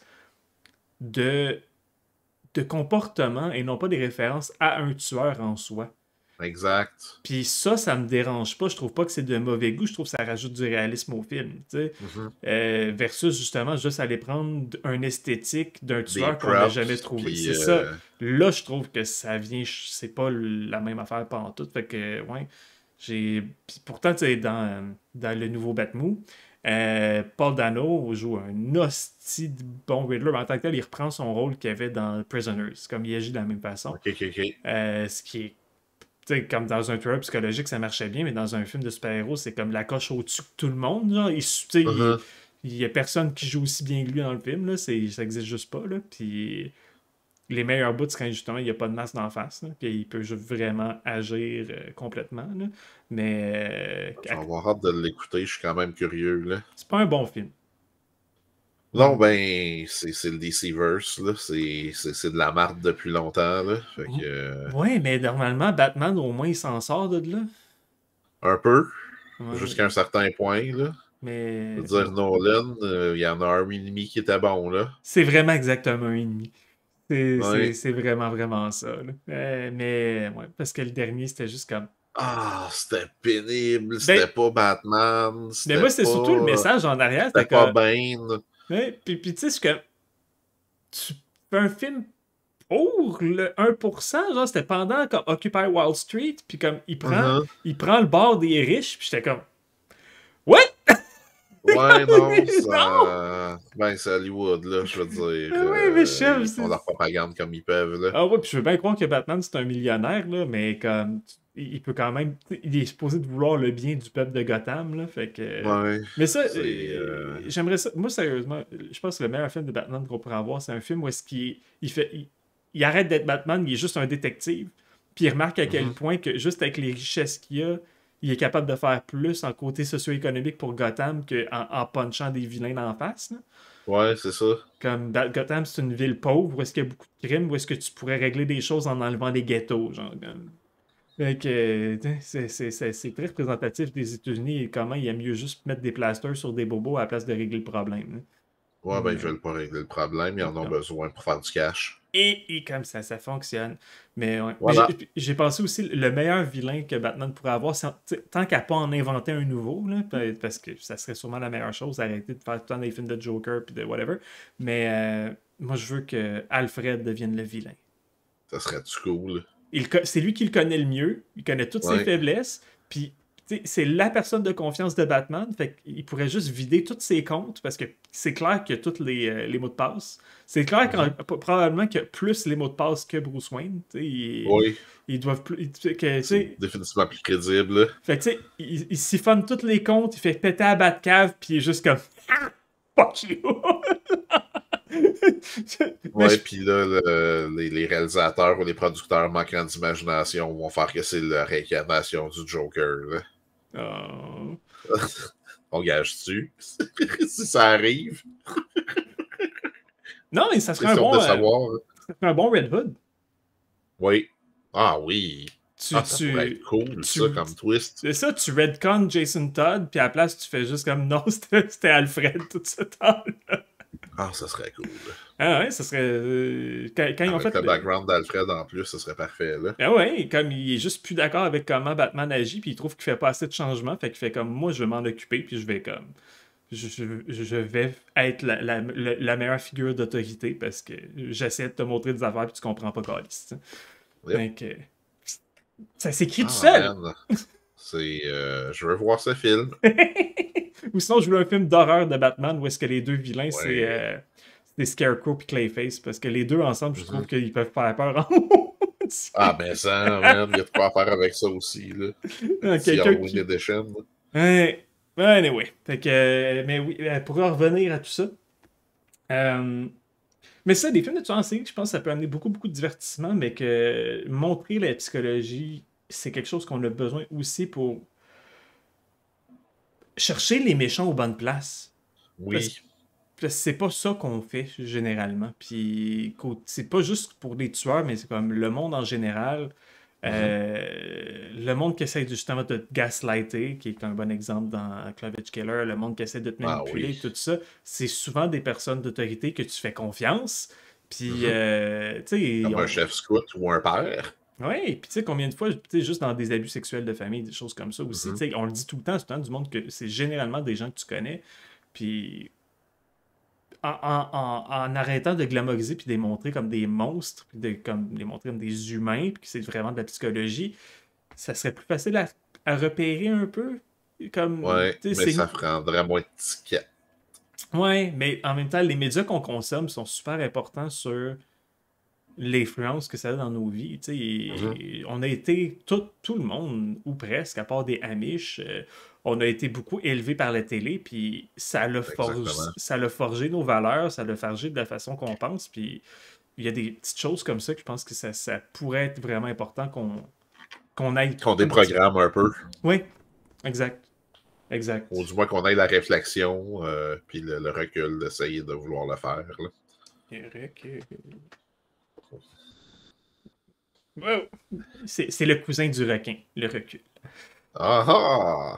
de, de comportement et non pas des références à un tueur en soi. Exact. Puis ça, ça me dérange pas. Je trouve pas que c'est de mauvais goût. Je trouve que ça rajoute du réalisme au film. Mhm. Euh, versus justement juste aller prendre un esthétique d'un tueur qu'on n'a jamais trouvé. C'est ça. Euh, Là, je trouve que ça vient. C'est pas la même affaire pendant tout. Fait que, ouais. J'ai. pourtant, tu sais, dans, dans le nouveau Batmou, euh, Paul Dano joue un hostie de bon Riddler. En tant que tel, il reprend son rôle qu'il avait dans Prisoners, comme il agit de la même façon. ce qui est comme dans un thriller psychologique, ça marchait bien, mais dans un film de super-héros, c'est comme la coche au-dessus de tout le monde. Il, n'y uh-huh. il, y a personne qui joue aussi bien que lui dans le film. Là. Ça n'existe juste pas. Là. Puis les meilleurs bouts, c'est quand il n'y a pas de masse d'en face. Puis il peut vraiment agir euh, complètement. Là. Mais. Euh, hâte de l'écouter, je suis quand même curieux. Là. C'est pas un bon film. Non, ben, c'est le DC-verse, là. C'est de la marde depuis longtemps, là. Fait euh, Ouais, mais normalement, Batman, au moins, il s'en sort de là. Un peu. Jusqu'à un certain point, là. Mais... dire, Nolan, euh, il y en a un ennemi qui était bon, là. C'est vraiment exactement un ennemi. C'est vraiment, vraiment ça. Euh, mais, parce que le dernier, c'était juste comme... Ah, c'était pénible, ben c'était pas Batman. Mais ben, moi, c'est surtout le message en arrière. C'était pas Bane. Mais puis, puis tu sais, que tu fais un film pour le 1%, genre c'était pendant comme Occupy Wall Street, puis comme il prend, uh-huh. il prend le bord des riches, puis j'étais comme What? Ouais, non, Ben, c'est Hollywood, là, je veux dire. Ah oui, euh, mais chef, ils font leur propagande comme ils peuvent, là. Ah ouais, puis je veux bien croire que Batman, c'est un millionnaire, là, mais comme il peut quand même. Il est supposé de vouloir le bien du peuple de Gotham. Là, fait que, mais ça, euh, euh, j'aimerais ça. Moi, sérieusement, je pense que le meilleur film de Batman qu'on pourrait avoir, c'est un film où est-ce qu'il il fait. Il, arrête d'être Batman, il est juste un détective. Puis il remarque à quel mhm. point que juste avec les richesses qu'il a, il est capable de faire plus en côté socio-économique pour Gotham qu'en en, punchant des vilains d'en face. Ouais, c'est ça. Comme Gotham, c'est une ville pauvre où est-ce qu'il y a beaucoup de crimes, où est-ce que tu pourrais régler des choses en enlevant des ghettos, genre c'est très représentatif des États-Unis et comment il y a mieux juste mettre des plasters sur des bobos à la place de régler le problème. Hein. Ouais, ben ils euh, veulent pas régler le problème, ils en ont besoin pour faire du cash. Et, comme ça, ça fonctionne. Mais, j'ai pensé aussi, le meilleur vilain que Batman pourrait avoir, tant qu'à pas en inventer un nouveau, là, parce que ça serait sûrement la meilleure chose, arrêter de faire tout le temps des films de Joker puis de whatever. Mais euh, moi, je veux que Alfred devienne le vilain. Ça serait du cool c'est lui qui le connaît le mieux, il connaît toutes ses faiblesses, puis c'est la personne de confiance de Batman, fait pourrait juste vider tous ses comptes parce que c'est clair que tous les, euh, les, mots de passe. C'est clair mm que probablement que plus les mots de passe que Bruce Wayne. Ils, oui. Ils doivent plus. C'est définitivement plus crédible. Fait tu sais, il, siphonne tous les comptes, il fait péter à Batcave, puis il est juste comme. Ah, fuck you! ouais, puis là, les, réalisateurs ou les producteurs manquant d'imagination vont faire que c'est la réincarnation du Joker. Oh. On tu si ça arrive? non, mais ça serait un bon. Euh, un bon Red Hood. Oui. Ah oui. Tu, ah, ça tu, être cool, ça, comme twist. C'est ça, tu redcon Jason Todd, puis à la place, tu fais juste comme non, c'était Alfred tout ce temps-là. Ah, ça serait cool. Ah ouais, ça serait. Euh, quand, ils ont fait. Le background d'Alfred en plus, ça serait parfait, là. Ah ouais, comme il est juste plus d'accord avec comment Batman agit, puis il trouve qu'il fait pas assez de changements, fait qu'il fait comme moi, je vais m'en occuper, puis je vais comme. Je, je, vais être la, la, la, meilleure figure d'autorité parce que j'essaie de te montrer des affaires, puis tu comprends pas, quoi, Yep. ça s'écrit tout ah, seul! C'est, euh, je veux voir ce film. Ou sinon, je veux un film d'horreur de Batman où est-ce que les deux vilains, c'est euh, des Scarecrow et Clayface, parce que les deux ensemble, je mm-hmm. trouve qu'ils peuvent faire peur en Ah, ben ça, il y a de quoi faire avec ça aussi. Là. Ah, quelqu'un des chaînes. Ouais. Anyway, fait que, euh, mais oui, pour revenir à tout ça, mais ça, des films de tueurs en je pense que ça peut amener beaucoup, beaucoup de divertissement, mais que montrer la psychologie c'est quelque chose qu'on a besoin aussi pour chercher les méchants aux bonnes places. Oui. Parce, que c'est pas ça qu'on fait généralement. Puis c'est pas juste pour des tueurs, mais c'est comme le monde en général. Euh, mhm. le monde qui essaie justement de te gaslighter, qui est un bon exemple dans Clavage Killer, le monde qui essaie de te ah manipuler, tout ça, c'est souvent des personnes d'autorité que tu fais confiance. Puis, mhm. euh, tu sais. Comme un chef scout ou un père. Oui, puis tu sais, combien de fois, tu sais, juste dans des abus sexuels de famille, des choses comme ça aussi, mm-hmm. on le dit tout le temps, tout le temps du monde que c'est généralement des gens que tu connais, puis en, arrêtant de glamoriser puis de les montrer comme des monstres, puis de comme, les montrer comme des humains, puis que c'est vraiment de la psychologie, ça serait plus facile à, repérer un peu. Comme, mais ça prendrait moins de Ouais, mais en même temps, les médias qu'on consomme sont super importants sur l'influence que ça a dans nos vies. Mm-hmm. On a été, tout, tout, le monde, ou presque, à part des Amish, euh, on a été beaucoup élevé par la télé, puis ça l'a forgé, a forgé nos valeurs, ça l'a forgé de la façon qu'on pense, puis il y a des petites choses comme ça que je pense que ça, pourrait être vraiment important qu'on qu'on aille... Qu'on déprogramme un peu. Oui, exact. Exact. Ou du moins qu'on aille la réflexion, euh, puis le, recul d'essayer de vouloir le faire. Là. C'est le cousin du requin, le recul. Ah ah!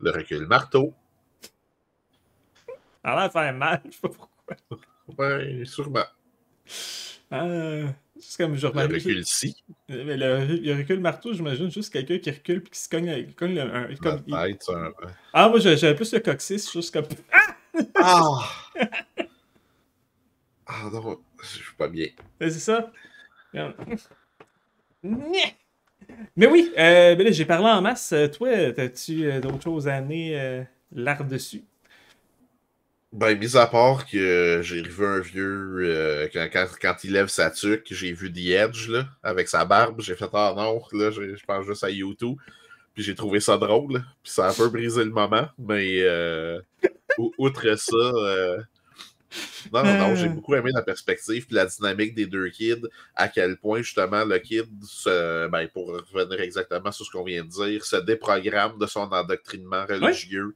Le recul marteau. Ça a mal, je sais pas pourquoi. Ouais, sûrement. juste euh, comme je Le recul si. Mais le, recul marteau, j'imagine juste quelqu'un qui recule puis qui se cogne, un, Ah, moi j'avais plus le coccyx, juste comme. Ah! ah! ah non. Je suis pas bien. Eh, c'est ça? Mais oui, euh, ben j'ai parlé en masse. Euh, toi, as-tu euh, d'autres choses à amener l'art dessus? Ben, mis à part que j'ai vu un vieux, quand, il lève sa tuque, j'ai vu The Edge, là, avec sa barbe, j'ai fait un ah, or, là, je pense juste à YouTube, puis j'ai trouvé ça drôle, puis ça a un peu brisé le moment, mais outre ça, non, non, non, j'ai euh. beaucoup aimé la perspective et la dynamique des deux kids, à quel point justement le kid, ben, pour revenir exactement sur ce qu'on vient de dire, se déprogramme de son endoctrinement religieux.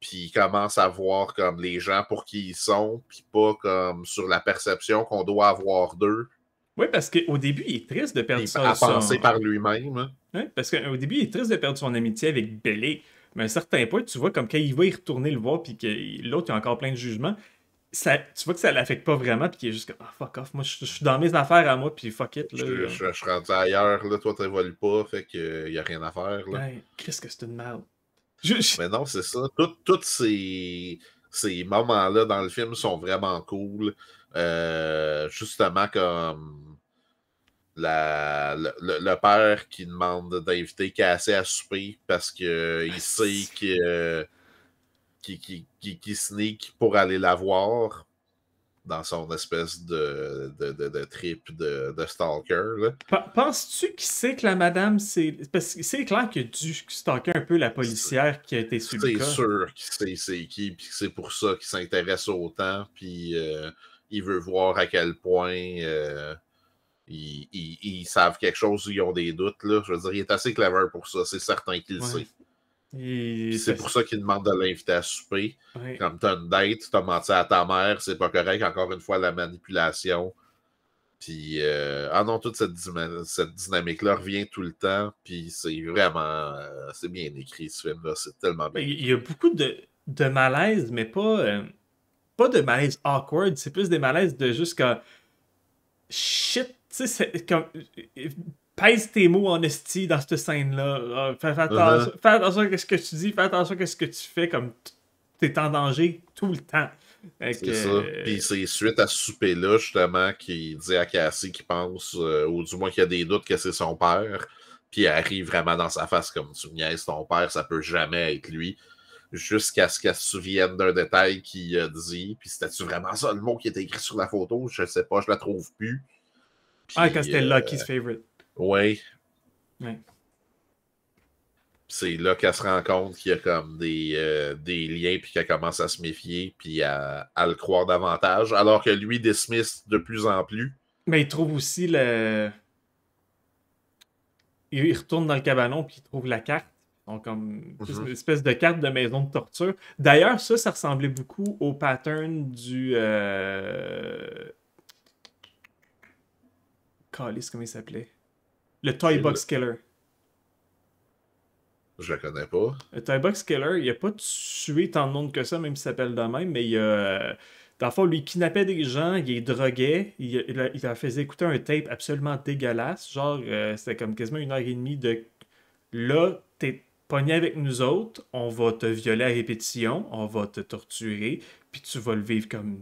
puis commence à voir comme les gens pour qui ils sont, puis pas comme sur la perception qu'on doit avoir d'eux. Oui, parce qu'au début, il est triste de perdre son... À penser par lui-même. Hein. Oui, parce qu'au début, il est triste de perdre son amitié avec Belé, Mais à un certain point, tu vois, comme quand il va y retourner le voir, puis que l'autre a encore plein de jugements, tu vois que ça l'affecte pas vraiment, puis qu'il est juste comme, ah, fuck off, moi, je, suis dans mes affaires à moi, puis fuck it. Là. Je, je, suis rendu ailleurs, là, toi, t'évolues pas, fait qu'il euh, y a rien à faire. Là. Ben, ce que c'est une merde. Mais non, c'est ça. Tous ces, ces moments-là dans le film sont vraiment cool. Euh, justement, comme la, le, père qui demande d'inviter Cassé à souper parce qu'il ah, sait que qui, qui, qui, sneak pour aller la voir dans son espèce de, de, de, trip de, stalker. Penses-tu qu'il sait que la madame, c'est. Parce que c'est clair que a dû stalker un peu la policière qui a été sur C'est sûr qu'il sait c'est qui, puis c'est pour ça qu'il s'intéresse autant, puis euh, il veut voir à quel point. Euh, ils, savent quelque chose, ils ont des doutes. Là. Je veux dire, il est assez clever pour ça, c'est certain qu'il sait. C'est pour ça qu'il demande de l'inviter à souper. Comme t'as une date, t'as menti à ta mère, c'est pas correct. Encore une fois, la manipulation. Puis, euh, ah non, toute cette, dynamique-là revient tout le temps. Puis, c'est vraiment. Euh, c'est bien écrit, ce film-là. C'est tellement bien. Il y a beaucoup de, malaise, mais pas. Euh, pas de malaise awkward. C'est plus des malaises de juste que. Shit, tu sais, comme pèse tes mots en esti dans cette scène-là. Ah, uh-huh. Fais, attention, à ce que tu dis, fais attention à ce que tu fais, comme t'es en danger tout le temps. C'est ça. Puis euh, c'est suite à ce souper-là, justement, qu'il dit à Cassie qu'il pense, euh, ou du moins qu'il y a des doutes que c'est son père, puis arrive vraiment dans sa face comme tu niaises ton père, ça peut jamais être lui, jusqu'à ce qu'elle se souvienne d'un détail qu'il a dit, puis c'était-tu vraiment ça le mot qui était écrit sur la photo? Je sais pas, je la trouve plus. ah, quand c'était Lucky's euh, favorite. Ouais. C'est là qu'elle se rend compte qu'il y a comme des, euh, liens, puis qu'elle commence à se méfier, puis à, le croire davantage, alors que lui dismiss de plus en plus. Mais il trouve aussi le. Il retourne dans le cabanon, puis il trouve la carte. Donc, comme mm-hmm. une espèce de carte de maison de torture. D'ailleurs, ça, ça ressemblait beaucoup au pattern du. Euh... Callis, comment il s'appelait le Toy Box Killer. Je le connais pas. Le Toy Box Killer, il a pas tué tant de monde que ça, même s'il s'appelle de même, mais il a. Euh, dans le fond, lui, il kidnappait des gens, il les droguait, il, a fait faisait écouter un tape absolument dégueulasse. Genre, euh, c'était comme quasiment une heure et demie de là, t'es pogné avec nous autres, on va te violer à répétition, on va te torturer, puis tu vas le vivre comme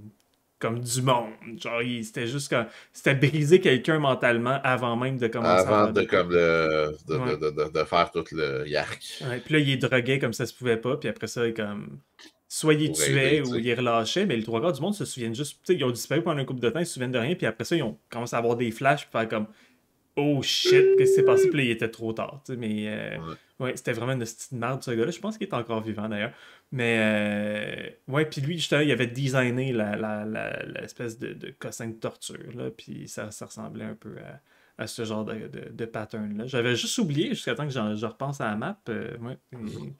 comme du monde. Genre, c'était juste comme. C'était briser quelqu'un mentalement avant même de commencer Avant de, comme de, faire tout le yark. puis là, il est drogué comme ça se pouvait pas. Puis après ça, il comme. Soit il est tué ou il est relâché, mais les trois quarts du monde se souviennent juste. Ils ont disparu pendant un couple de temps, ils se souviennent de rien. Puis après ça, ils ont commencé à avoir des flashs. Puis faire comme oh shit, qu'est-ce qui s'est passé? Puis il était trop tard. Tu sais, mais euh, ouais, c'était vraiment une petite merde, ce gars-là. Je pense qu'il est encore vivant d'ailleurs. Mais euh, ouais, puis lui, justement, il avait designé l'espèce de, de cossin de torture. Là, puis ça, ressemblait un peu à, ce genre de, de, pattern-là. J'avais juste oublié jusqu'à temps que je repense à la map. Euh, ouais, mhm.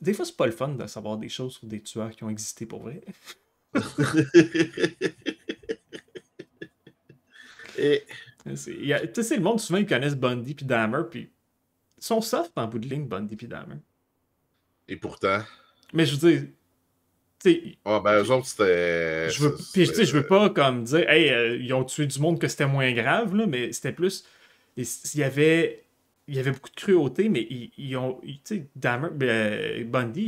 des fois, c'est pas le fun de savoir des choses sur des tueurs qui ont existé pour vrai. Et... Tu sais, le monde, souvent, ils connaissent Bundy puis Dahmer, puis ils sont soft en bout de ligne, Bundy puis Dahmer. Et pourtant. Mais je veux dire. oh, ben, eux autres, c'était. Je veux, je veux pas, comme, dire, hey, euh, ils ont tué du monde que c'était moins grave, là, mais c'était plus. Il y avait. Il y avait beaucoup de cruauté, mais ils, ont. Tu sais, ben, Bundy,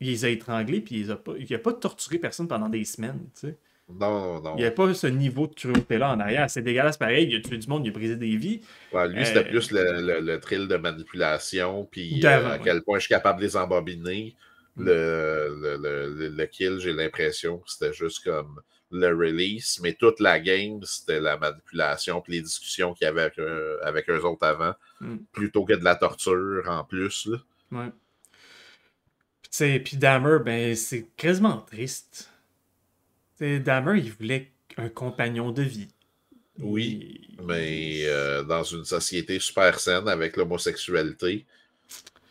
il, les a étranglés, puis il, a pas, il a pas torturé personne pendant des semaines, tu sais. Non, non, non. Il n'y a pas ce niveau de cruauté-là en arrière. C'est dégueulasse pareil. Il a tué du monde, il a brisé des vies. lui, c'était euh, plus le, le, thrill de manipulation, puis euh, à quel point je suis capable de les embobiner. Mm. Le, kill, j'ai l'impression que c'était juste comme le release, mais toute la game, c'était la manipulation puis les discussions qu'il y avait avec, euh, avec, eux autres avant, mm. plutôt que de la torture en plus. Là. Ouais. Puis Dammer, ben, c'est quasiment triste. Dahmer, il voulait un compagnon de vie. Oui, mais euh, dans une société super saine avec l'homosexualité,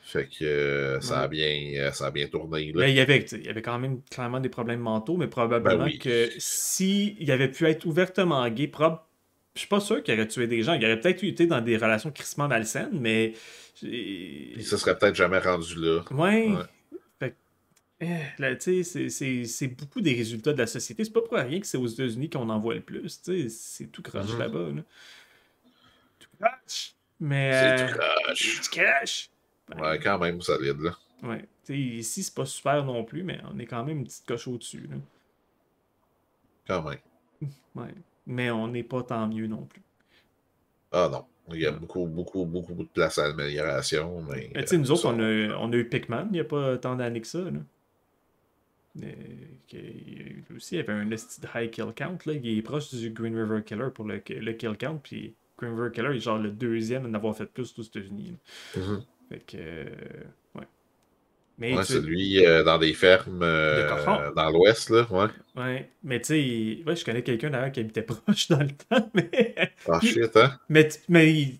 fait que euh, euh, ça, a bien, ça bien tourné. Ben, il, y avait, il y avait quand même clairement des problèmes mentaux, mais probablement ben que s'il il avait pu être ouvertement gay, propre, je suis pas sûr qu'il aurait tué des gens. Il aurait peut-être été dans des relations crissement malsaines, mais. Il se serait peut-être jamais rendu là. Oui, ouais. Eh, c'est beaucoup des résultats de la société. C'est pas pour rien que c'est aux États-Unis qu'on en voit le plus. C'est tout crash mm-hmm. là-bas. Là. Tout crash. Mais. C'est tout euh, crash. Ben, ouais, quand même, ça Là. Ouais. ici, c'est pas super non plus, mais on est quand même une petite coche au-dessus. Quand même. Ouais. Mais on n'est pas tant mieux non plus. Ah non. Il y a beaucoup, beaucoup, beaucoup de place à l'amélioration. Mais, tu sais, nous euh, autres, on, a, on a eu Pikman il n'y a pas tant d'années que ça. Là. Euh, lui aussi avait un high kill count. Là. Il est proche du Green River Killer pour le, kill count. Puis Green River Killer est genre le deuxième à en avoir fait plus aux États-Unis. Mm Fait que. Euh, ouais. Mais euh, dans des fermes dans l'ouest, là, ouais. Ouais, mais tu sais, je connais quelqu'un d'ailleurs qui habitait proche dans le temps, mais. Ah, hein. Mais, mais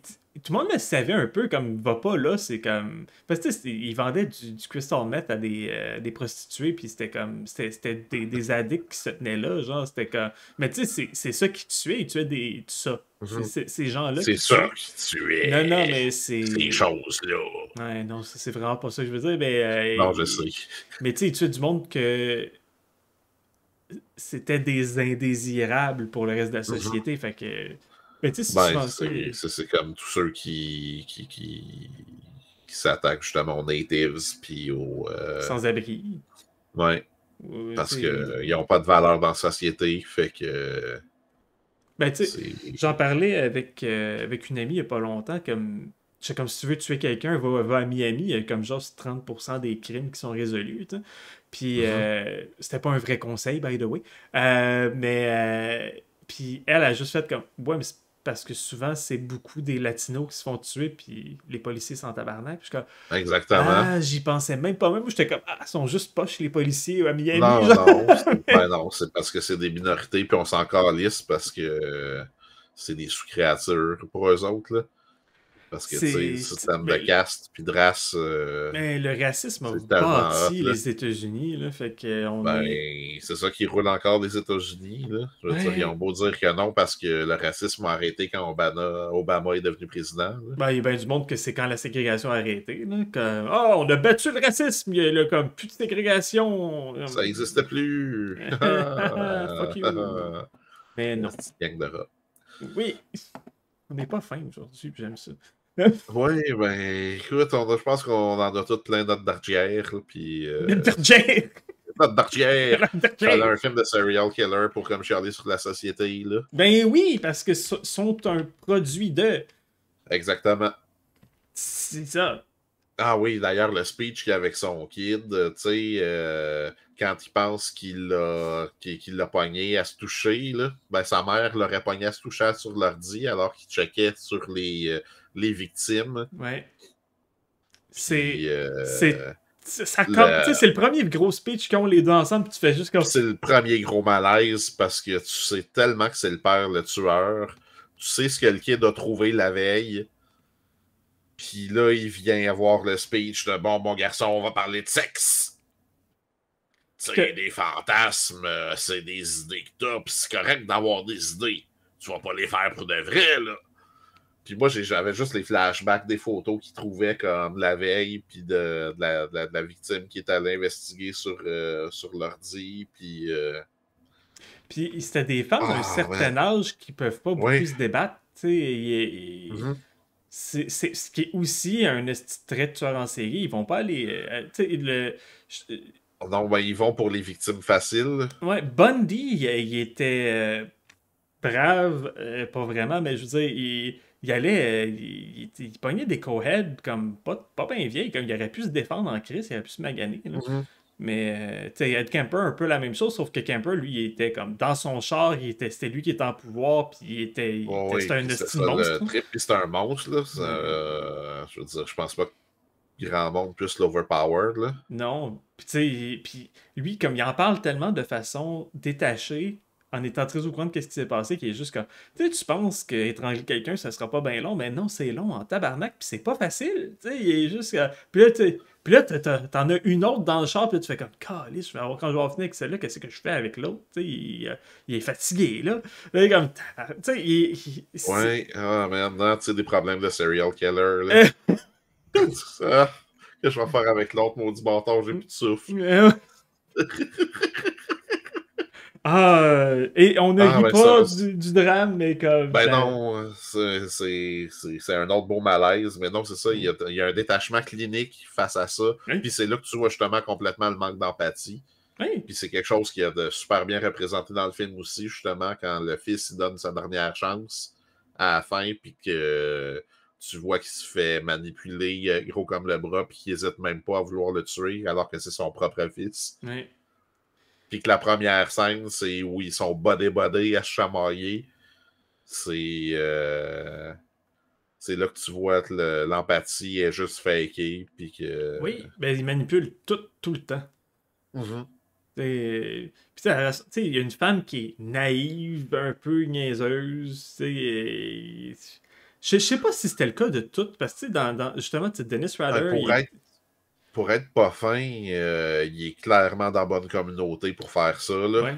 tout le monde le savait un peu, comme va pas là, c'est comme. Parce que ils vendaient du, du, crystal meth à des, euh, des prostituées, puis c'était comme. C'était des, des, addicts qui se tenaient là, genre, c'était comme. Mais tu sais, c'est ça qui tuait, ils tuaient des. Tout ça. Mhm. Ces gens-là. C'est ça qui tuait. Non, non, mais c'est. Ces choses-là. Ouais, non, c'est vraiment pas ça que je veux dire, mais. Euh, non, je sais. Mais tu sais, ils tuaient du monde que c'était des indésirables pour le reste de la mhm. société. Fait que mais tu sais, ben, c'est comme tous ceux qui, qui, s'attaquent justement aux natives puis aux. Euh, Sans-abri. Ouais. Oui, Parce qu'ils n'ont pas de valeur dans la société, fait que. Ben, tu j'en parlais avec, euh, avec une amie il n'y a pas longtemps, comme. comme si tu veux tuer quelqu'un, va, à Miami, comme genre 30% des crimes qui sont résolus. Puis, mm-hmm. euh, c'était pas un vrai conseil, by the way. mais, puis, elle a juste fait comme, ouais, mais parce que souvent, c'est beaucoup des latinos qui se font tuer, puis les policiers sont tabarnak. Puis Exactement. Ah, j'y pensais même pas. Même, j'étais comme, ah, ils sont juste pas chez les policiers à Miami. Non, non, ben non, c'est parce que c'est des minorités, puis on s'en calisse parce que c'est des sous-créatures pour eux autres. Là. Parce que, tu sais, système ben, de caste puis de race. Euh, mais ben, le racisme a bâti les États-Unis, là. Fait que euh, ben, C'est ça qui roule encore des États-Unis, là. Je veux dire, ils ont beau dire que non, parce que le racisme a arrêté quand Obama, Obama est devenu président. Ben, il y a du monde que c'est quand la ségrégation a arrêté, là. Comme, oh, on a battu le racisme, il y a comme plus de ségrégation. Ça n'existait plus. mais non. Gang de Oui. On n'est pas fin aujourd'hui, j'aime ça. oui, ben écoute, je pense qu'on en a tout plein notre dardière. Puis, euh, Notre dardière! notre dardière! un film de serial killer pour comme charler sur la société. Là. Ben oui, parce que sont un produit de. Exactement. C'est ça. Ah oui, d'ailleurs, le speech qu'il a avec son kid, euh, tu sais, euh, quand il pense qu'il l'a qu'il pogné à se toucher, ben, sa mère l'aurait pogné à se toucher sur l'ordi alors qu'il checkait sur les, euh, les victimes. Ouais. C'est. c'est le... premier gros speech qu'ont les deux ensemble, tu fais juste comme. C'est le premier gros malaise parce que tu sais tellement que c'est le père, le tueur. Tu sais ce que le kid a trouvé la veille puis là, il vient avoir le speech de bon, mon garçon, on va parler de sexe. C'est des fantasmes, euh, c'est des idées que t'as, pis c'est correct d'avoir des idées. Tu vas pas les faire pour de vrai, là. Puis moi, j'avais juste les flashbacks des photos qu'ils trouvaient comme la veille, puis de, la, victime qui est allée investiguer sur, euh, sur l'ordi, puis. Euh, puis c'était des femmes d'un ah, certain âge qui peuvent pas beaucoup se débattre. Tu sais, mm-hmm c'est ce qui est aussi un trait de tueur en série. Ils vont pas aller. Euh, euh, euh, non, ben, ils vont pour les victimes faciles. Ouais, Bundy, il, était brave, pas vraiment, mais je veux dire, il, il allait. Il, il, pognait des co comme pas, pas bien vieilles, comme il aurait pu se défendre en crise, il aurait pu se maganer. Mhm. Mais euh, tu sais, Ed Kemper, un peu la même chose, sauf que Kemper, lui, il était comme dans son char, il était, c'était lui qui était en pouvoir, puis il était. un c'était un monstre. Le un monstre, là. Euh, je veux dire, je pense pas que grand monde l'overpowered, là. Non, puis lui, comme il en parle tellement de façon détachée, en étant très au courant de ce qui s'est passé, qu'il est juste comme, tu sais, tu penses qu'étrangler quelqu'un, ça sera pas bien long, mais non, c'est long en tabarnak, puis c'est pas facile, tu sais, il est juste, euh, puis là, tu puis là, t'en as une autre dans le char, puis là, tu fais comme, calice, quand je vais finir avec celle-là, qu'est-ce que je fais avec l'autre? Il, euh, il, est fatigué, là. là il est comme, tu sais, il, Ouais, ah, maintenant, tu sais, des problèmes de serial killer, là. Eh. Qu'est-ce que je vais faire avec l'autre, maudit bâton, j'ai plus de souffle. Eh Ah, euh, et on ne ah, pas du, drame, mais comme. Ben non, c'est un autre beau malaise, mais non, c'est ça, il y, a, un détachement clinique face à ça. Puis c'est là que tu vois justement complètement le manque d'empathie. Puis c'est quelque chose qui est super bien représenté dans le film aussi, justement, quand le fils donne sa dernière chance à la fin, puis que tu vois qu'il se fait manipuler euh, gros comme le bras, puis qu'il hésite même pas à vouloir le tuer, alors que c'est son propre fils. Oui. Puis que la première scène, c'est où ils sont body-body à chamailler. C'est. Euh, c'est là que tu vois que l'empathie est juste fakée. Puis Oui, ben, ils manipulent tout, tout le temps. Mm tu Puis, il y a une femme qui est naïve, un peu niaiseuse. sais, Je sais pas si c'était le cas de toutes, parce que dans, justement, Denis Dennis ben, Ouais, pour être pas fin, euh, il est clairement dans la bonne communauté pour faire ça. Oui,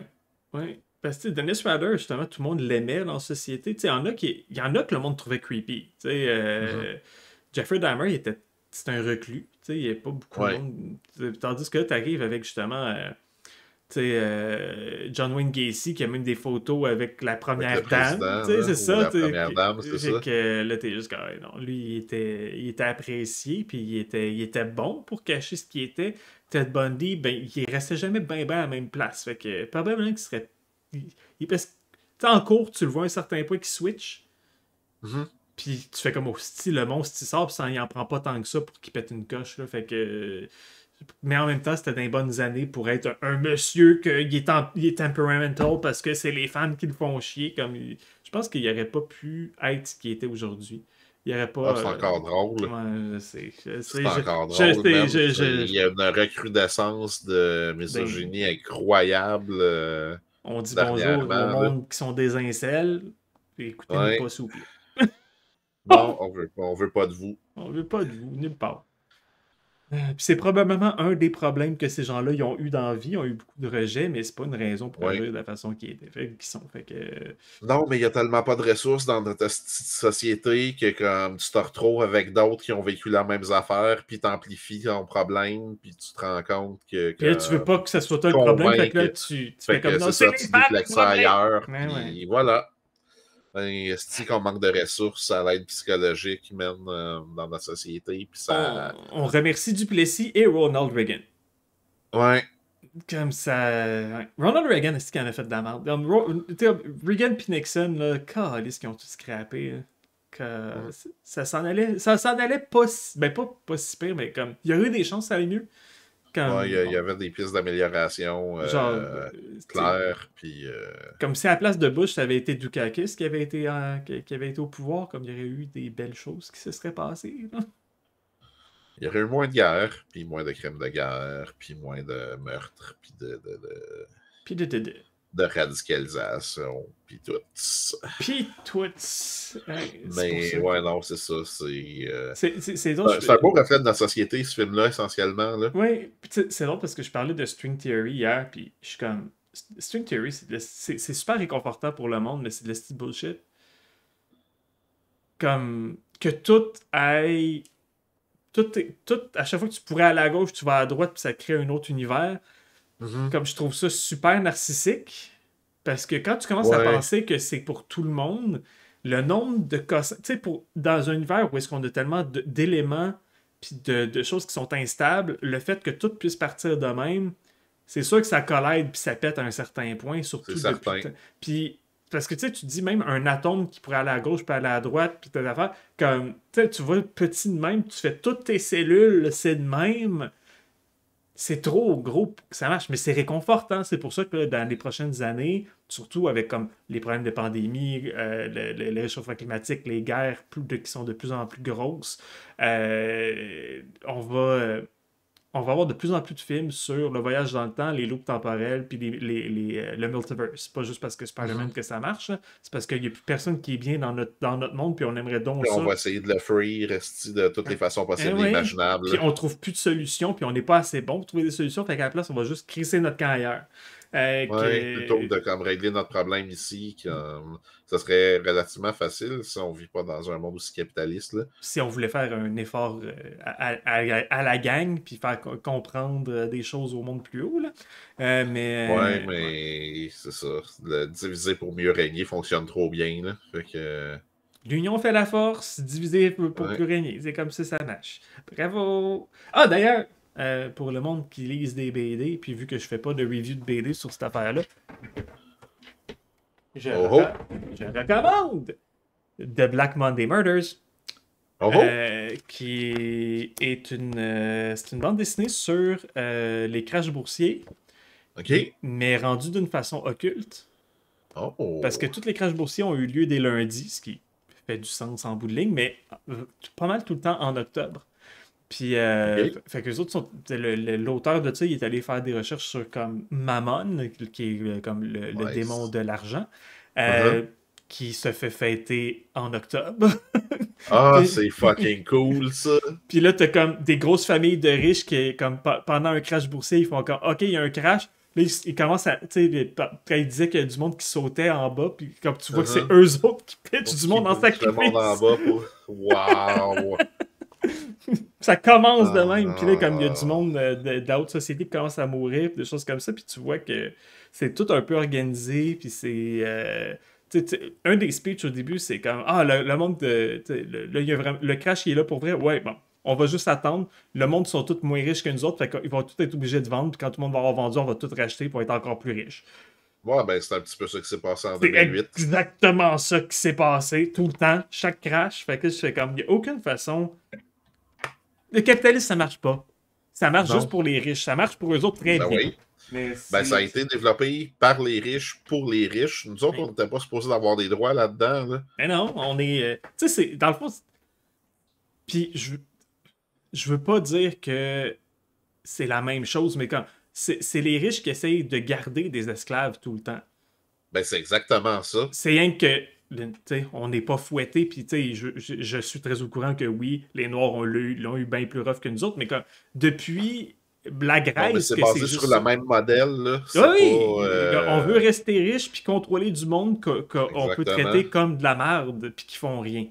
ouais. Parce que Dennis Rader, justement, tout le monde l'aimait dans la société. Il y, en a qui, y en a que le monde trouvait creepy. Euh, mm-hmm. Jeffrey Dahmer, était, c'est un reclus. Il n'y avait pas beaucoup de monde. Tandis que là, tu arrives avec justement. Euh, sais euh, John Wayne Gacy qui a même des photos avec la première avec dame. c'est ça. La première dame, c'est ça. Que, là, t'es juste quand non, lui, il était, il était apprécié, puis il était, il était bon pour cacher ce qu'il était. Ted Bundy, ben, il restait jamais bien, ben à la même place. Fait que, probablement qu'il serait. Il, il parce, en cours, tu le vois à un certain point qu'il switch. Mm-hmm. Puis tu fais comme au oh, style, le monstre, il sort, puis ça, il en prend pas tant que ça pour qu'il pète une coche. Là, fait que. Mais en même temps, c'était des bonnes années pour être un, monsieur qui est, temperamental parce que c'est les femmes qui le font chier. Comme je pense qu'il n'aurait pas pu être ce qu'il était aujourd'hui. Il aurait pas. Ah, c'est encore drôle. c'est encore drôle. il y a une recrudescence de misogynie ben. incroyable. Euh, on dit bonjour au monde qui sont des incels. Écoutez, n'est pas souple. non, on ne veut pas de vous. On ne veut pas de vous, nulle part. Euh, c'est probablement un des problèmes que ces gens-là ont eu dans la vie, ont eu beaucoup de rejet, mais c'est pas une raison pour eux de la façon qu'ils est fait qu'ils sont. Fait Non, mais il y a tellement pas de ressources dans notre société que comme tu te retrouves avec d'autres qui ont vécu la même affaire, puis tu amplifies ton problème, puis tu te rends compte que. que là, tu veux pas que ce soit toi problème, fait là, tu, fais comme non, c'est ailleurs, puis voilà. Ben, est qu'on manque de ressources à l'aide psychologique même euh, dans la société? Puis ça... on, remercie Duplessis et Ronald Reagan. Ouais. Comme ça. Ronald Reagan, est-ce qu'il en a fait de la merde? Reagan puis Nixon, là, calice qui ont tous scrappé. Hein. Ça s'en allait. Ça allait pas si... Ben, pas, pas si pire, mais comme. Il y aurait eu des chances, ça allait mieux. Il y, avait des pistes d'amélioration euh, euh, claires. Euh, comme si à la place de Bush, ça avait été Dukakis qui avait été, qui avait au pouvoir, comme il y aurait eu des belles choses qui se seraient passées. Il y aurait eu moins de guerre, puis moins de crimes de guerre, puis moins de meurtres, puis de. Puis de, de de radicalisation, puis tout. ça. Puis tout. Euh, mais ouais, non, c'est ça. C'est euh, c'est un beau reflet de la société, ce film-là, essentiellement. Là. Ouais, c'est drôle parce que je parlais de string theory hier, puis je suis comme. String theory, c'est super réconfortant pour le monde, mais c'est de la bullshit. Comme que tout aille. Tout, à chaque fois que tu pourrais aller à gauche, tu vas à droite, puis ça crée un autre univers. Mhm. Comme je trouve ça super narcissique. Parce que quand tu commences à penser que c'est pour tout le monde, le nombre de cas. Tu sais, pour... dans un univers où est-ce qu'on a tellement d'éléments puis de, choses qui sont instables, le fait que tout puisse partir de même, c'est sûr que ça collide puis ça pète à un certain point, surtout Puis parce que tu sais, tu dis même un atome qui pourrait aller à gauche, puis aller à droite, puis t'as comme tu vois, petit de même, tu fais toutes tes cellules, c'est de même c'est trop gros ça marche, mais c'est réconfortant. Hein. C'est pour ça que dans les prochaines années, surtout avec comme les problèmes de pandémie, euh, les le, réchauffement climatique, les guerres qui sont de plus en plus grosses, euh, on va euh, on va avoir de plus en plus de films sur le voyage dans le temps, les loops temporels, puis les, les, euh, le multiverse. Pas juste parce que Spider-Man mhm. que ça marche, c'est parce qu'il n'y a plus personne qui est bien dans notre, dans notre monde, puis on aimerait donc ça. On va essayer de le free, de toutes les ah, façons eh possibles et imaginables. Puis on trouve plus de solutions puis on n'est pas assez bon pour trouver des solutions, fait qu'à la place, on va juste crisser notre camp ailleurs. Euh, Plutôt que de régler notre problème ici, ça serait relativement facile si on ne vit pas dans un monde aussi capitaliste. Si on voulait faire un effort euh, à, la gang, puis faire comprendre euh, des choses au monde plus haut. Là. Euh, mais... Ouais, mais c'est ça. diviser pour mieux régner fonctionne trop bien. L'union fait la force, diviser pour, mieux régner. C'est comme ça, ça marche. Bravo! Ah, d'ailleurs, euh, pour le monde qui lise des BD. Puis vu que je fais pas de review de BD sur cette affaire-là, oh, oh. je, recommande The Black Monday Murders. Oh, euh, qui est une, euh, une bande dessinée sur les crashs boursiers, mais rendue d'une façon occulte. Parce que tous les crashs boursiers ont eu lieu dès lundi, ce qui fait du sens en bout de ligne, mais pas mal tout le temps en octobre. Puis, euh, fait que les autres sont. L'auteur de ça, il est allé faire des recherches sur comme Mammon, qui est euh, comme le, démon de l'argent, euh, uh-huh. qui se fait fêter en octobre. ah, c'est fucking cool ça! Puis là, t'as comme des grosses familles de riches qui, comme pendant un crash boursier, ils font encore OK, il y a un crash. Là, ils, commencent à. Tu sais, ils disaient qu'il y a du monde qui sautait en bas, puis comme tu vois que c'est uh-huh. eux autres qui pètent du monde en sacrifice. wow en bas ça commence de ah, même. Puis là, comme il y a du monde d'autres société qui commence à mourir, des choses comme ça, puis tu vois que c'est tout un peu organisé, puis c'est. Euh, un des speeches au début, c'est comme Ah, le, monde de. Le, y a vraiment, le, crash, il est là pour vrai. Ouais, bon, on va juste attendre. Le monde sont tous moins riches que nous autres. Fait qu'ils vont tous être obligés de vendre. Puis quand tout le monde va avoir vendu, on va tout racheter pour être encore plus riche. Ouais, ben c'est un petit peu ça qui s'est passé en 2008. Exactement ça qui s'est passé tout le temps, chaque crash. Fait que je fais comme, il n'y a aucune façon le capitalisme, ça marche pas. Ça marche juste pour les riches. Ça marche pour eux autres très ben bien. ben, ça a été développé par les riches pour les riches. Nous autres, on n'était pas supposés d'avoir des droits là-dedans. Là. Mais ben non, on est. Euh, tu sais, c'est dans le fond. Puis je... je veux pas dire que c'est la même chose, mais quand C'est les riches qui essayent de garder des esclaves tout le temps. Ben, c'est exactement ça. C'est rien que on n'est pas fouetté, puis je, je, suis très au courant que oui, les Noirs ont eu, l'ont eu bien plus rough que nous autres, mais comme depuis la Grèce. c'est basé sur le même modèle. Euh, on veut rester riche puis contrôler du monde qu'on peut traiter comme de la merde puis qui font rien.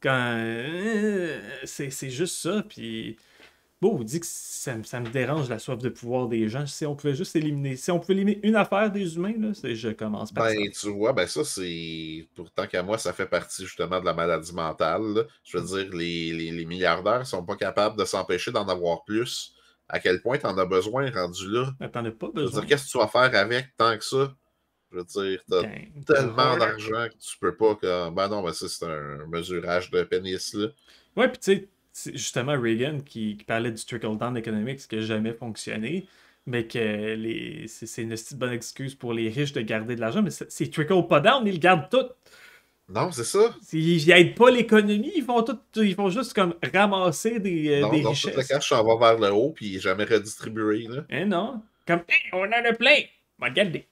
Quand... Euh, c'est juste ça, puis Bon, vous dites que ça, me dérange la soif de pouvoir des gens. Si on pouvait juste éliminer, si on pouvait éliminer une affaire des humains, là, je commence par ben, Tu vois, ben ça, c'est. Pourtant qu'à moi, ça fait partie justement de la maladie mentale. Je veux dire, les, milliardaires sont pas capables de s'empêcher d'en avoir plus. À quel point tu en as besoin rendu là? Ben, t'en as pas besoin. Je veux dire, qu'est-ce que tu vas faire avec tant que ça? Je veux dire, t'as tellement d'argent que tu peux pas. Que... Ben non, ben ça, c'est un mesurage de pénis, là. Ouais, puis tu sais justement Reagan qui, parlait du trickle-down économique, ce qui n'a jamais fonctionné, mais que c'est, une bonne excuse pour les riches de garder de l'argent, mais c'est, trickle down, ils le gardent tout. Non, c'est ça. Ils n'aident pas l'économie, ils font tout, ils font juste comme ramasser des, euh, des richesses. le va vers le haut puis jamais redistribué. Là. Eh non, comme on a le plein, regardez.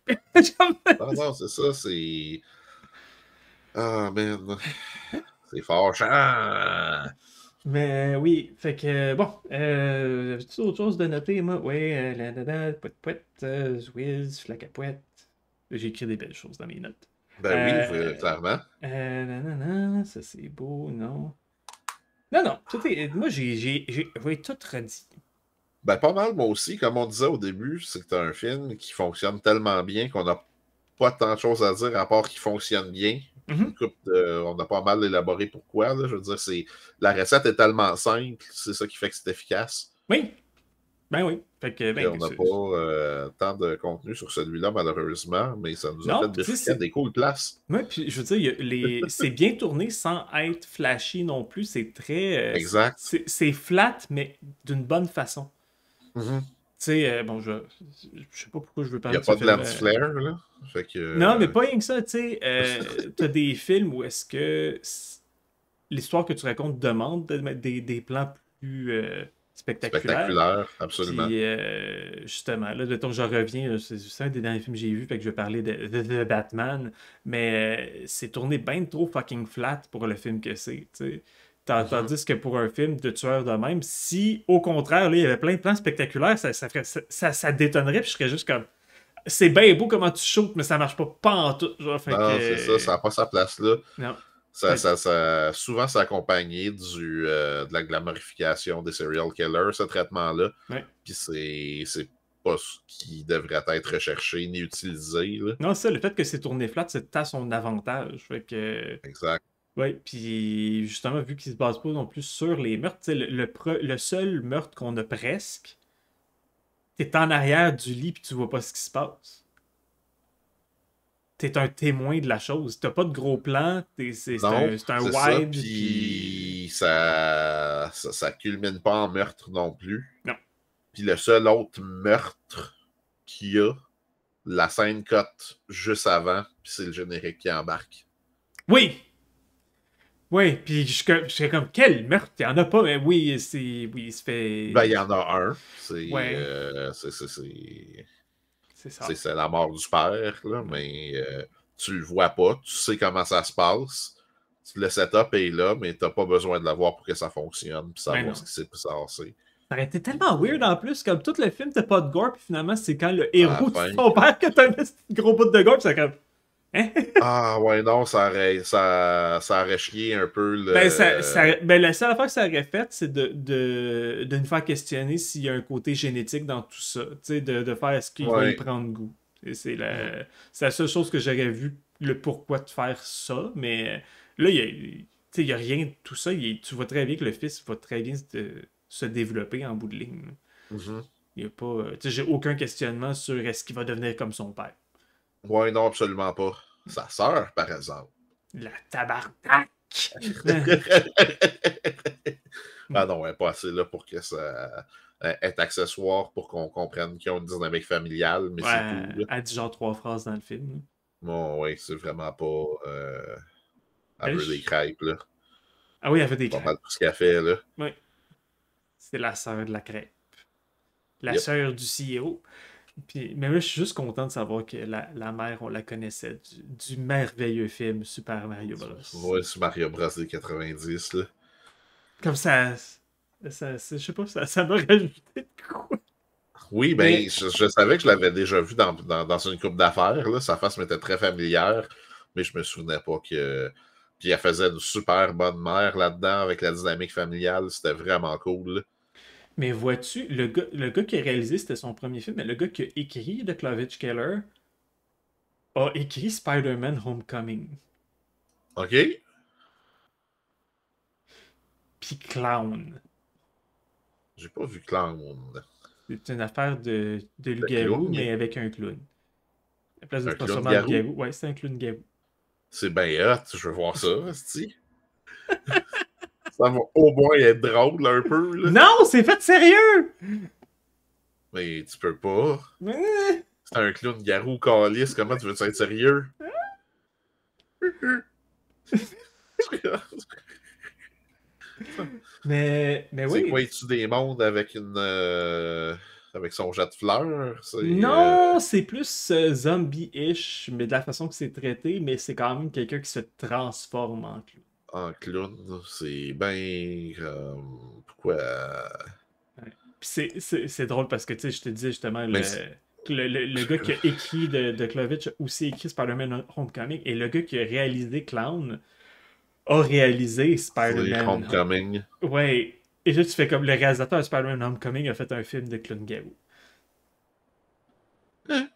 non, non, c'est ça, c'est ah man, c'est fort. Mais euh, oui, fait que bon, euh, tu autre chose de noter, moi? Oui, euh, la la poète poète, Zwiz, euh, J'ai écrit des belles choses dans mes notes. Ben oui, euh, clairement. Euh, ça c'est beau, non? Non, non, tout est, moi j'ai tout redit. Ben pas mal, moi aussi. Comme on disait au début, c'est un film qui fonctionne tellement bien qu'on a pas tant de choses à dire, à part qu'il fonctionne bien. Mhm. Euh, on a pas mal élaboré pourquoi. Je veux dire, c'est la recette est tellement simple, c'est ça qui fait que c'est efficace. Oui. Ben oui. Fait que, ben, on n'a pas euh, tant de contenu sur celui-là, malheureusement, mais ça nous a fait des cool places. Oui, puis je veux dire, c'est bien tourné sans être flashy non plus. C'est très. Euh, exact. C'est flat, mais d'une bonne façon. Mhm. Tu sais, euh, bon, je, je sais pas pourquoi je veux parler de Il n'y a pas de lanti flair, là. Fait que... Euh, non, mais pas rien que ça, tu sais. Euh, tu as des films où est-ce que l'histoire que tu racontes demande des, des plans plus spectaculaires. Spectaculaires, absolument. Puis, justement, là, de je reviens, c'est un des derniers films que j'ai vu, fait que je vais parler de The Batman, mais c'est tourné bien trop fucking flat pour le film que c'est, tu sais. Mhm. Tandis que pour un film de tueur de même, si au contraire, il y avait plein de plans spectaculaires, ça, détonnerait, puis je serais juste comme. C'est bien beau comment tu shootes, mais ça marche pas, pas c'est ça, ça n'a pas sa place là. Ça, souvent, c'est du, euh, de la glamorification des serial killers, ce traitement-là. Puis c'est, pas ce qui devrait être recherché ni utilisé. Non, c'est ça, le fait que c'est tourné flat, c'est à son avantage. que... Exact. Oui, puis justement, vu qu'il se base pas non plus sur les meurtres, le, le, seul meurtre qu'on a presque, t'es en arrière du lit puis tu vois pas ce qui se passe. T'es un témoin de la chose. T'as pas de gros plan, c'est un, un wide. Puis ça, ça, culmine pas en meurtre non plus. Non. Puis le seul autre meurtre qu'il y a, la scène cote juste avant, puis c'est le générique qui embarque. Oui, oui, puis je suis comme, quel meurtre, il n'y en a pas, mais oui, c'est, oui, il se fait... Ben, il y en a un, c'est... Euh, c'est, ça. C'est, la mort du père, là, mais euh, tu le vois pas, tu sais comment ça se passe, tu le setup est là, mais t'as pas besoin de l'avoir pour que ça fonctionne, puis savoir ben ce qui s'est passé. Ça aurait été tellement weird en plus, comme tout le film, t'as pas de gore, puis finalement, c'est quand le héros de son père que t'as un gros bout de gore, puis ça comme... ah ouais, non, ça aurait, ça, ça chié un peu le. Ben, ça, ben, la seule affaire que ça aurait fait, c'est de, de, nous faire questionner s'il y a un côté génétique dans tout ça. De, de faire ce qu'il va prendre goût. C'est la, c'est la, seule chose que j'aurais vu le pourquoi de faire ça, mais là, il n'y a, rien de tout ça. tu vois très bien que le fils va très bien se, développer en bout de ligne. Mm-hmm. pas. J'ai aucun questionnement sur est-ce qu'il va devenir comme son père. Ouais, non, absolument pas. Sa sœur, par exemple. La tabarnak! ah non, elle n'est pas assez là pour que ça euh, est accessoire pour qu'on comprenne qu'ils ont une dynamique familiale, mais c'est tout. Elle dit genre trois phrases dans le film. Bon, oui, c'est vraiment pas. Euh... Elle ben, veut des crêpes, là. Ah oui, elle veut des crêpes. Pas mal tout ce qu'elle fait, là. Oui. C'est la sœur de la crêpe. La sœur du CEO mais là, je suis juste content de savoir que la, mère, on la connaissait du, merveilleux film Super Mario Bros. Oui, Super Mario Bros. des 90, là. Comme ça. ça je sais pas, ça, ça m'a rajouté de quoi. Oui, ben, mais... je, savais que je l'avais déjà vu dans, une coupe d'affaires. Là. Sa face m'était très familière, mais je me souvenais pas que. Puis elle faisait une super bonne mère là-dedans avec la dynamique familiale. C'était vraiment cool. Mais vois-tu, le gars, le gars qui a réalisé, c'était son premier film, mais le gars qui a écrit de Clavage Keller a écrit Spider-Man Homecoming. OK. Puis Clown. J'ai pas vu Clown. C'est une affaire de, de loup mais... avec un clown. À la place de garou. Ouais, c'est un clown garou. C'est bien hot, je veux voir ça, cest Ça va au moins être drôle, un peu. Non, c'est fait sérieux! Mais tu peux pas. C'est un clown garou calice. Comment tu veux être sérieux? mais, mais oui. C'est quoi, tu des mondes avec une. Euh, avec son jet de fleurs? Euh, non, c'est plus euh, zombie-ish, mais de la façon que c'est traité, mais c'est quand même quelqu'un qui se transforme en clown en clown. C'est bien. pourquoi. Euh, c'est drôle parce que tu sais, je te disais justement, le, le, gars qui a écrit de, de a aussi écrit Spider-Man Homecoming et le gars qui a réalisé Clown a réalisé Spider-Man Homecoming. Ouais. Et là, tu fais comme le réalisateur de Spider-Man Homecoming a fait un film de Clown Gao. Hein?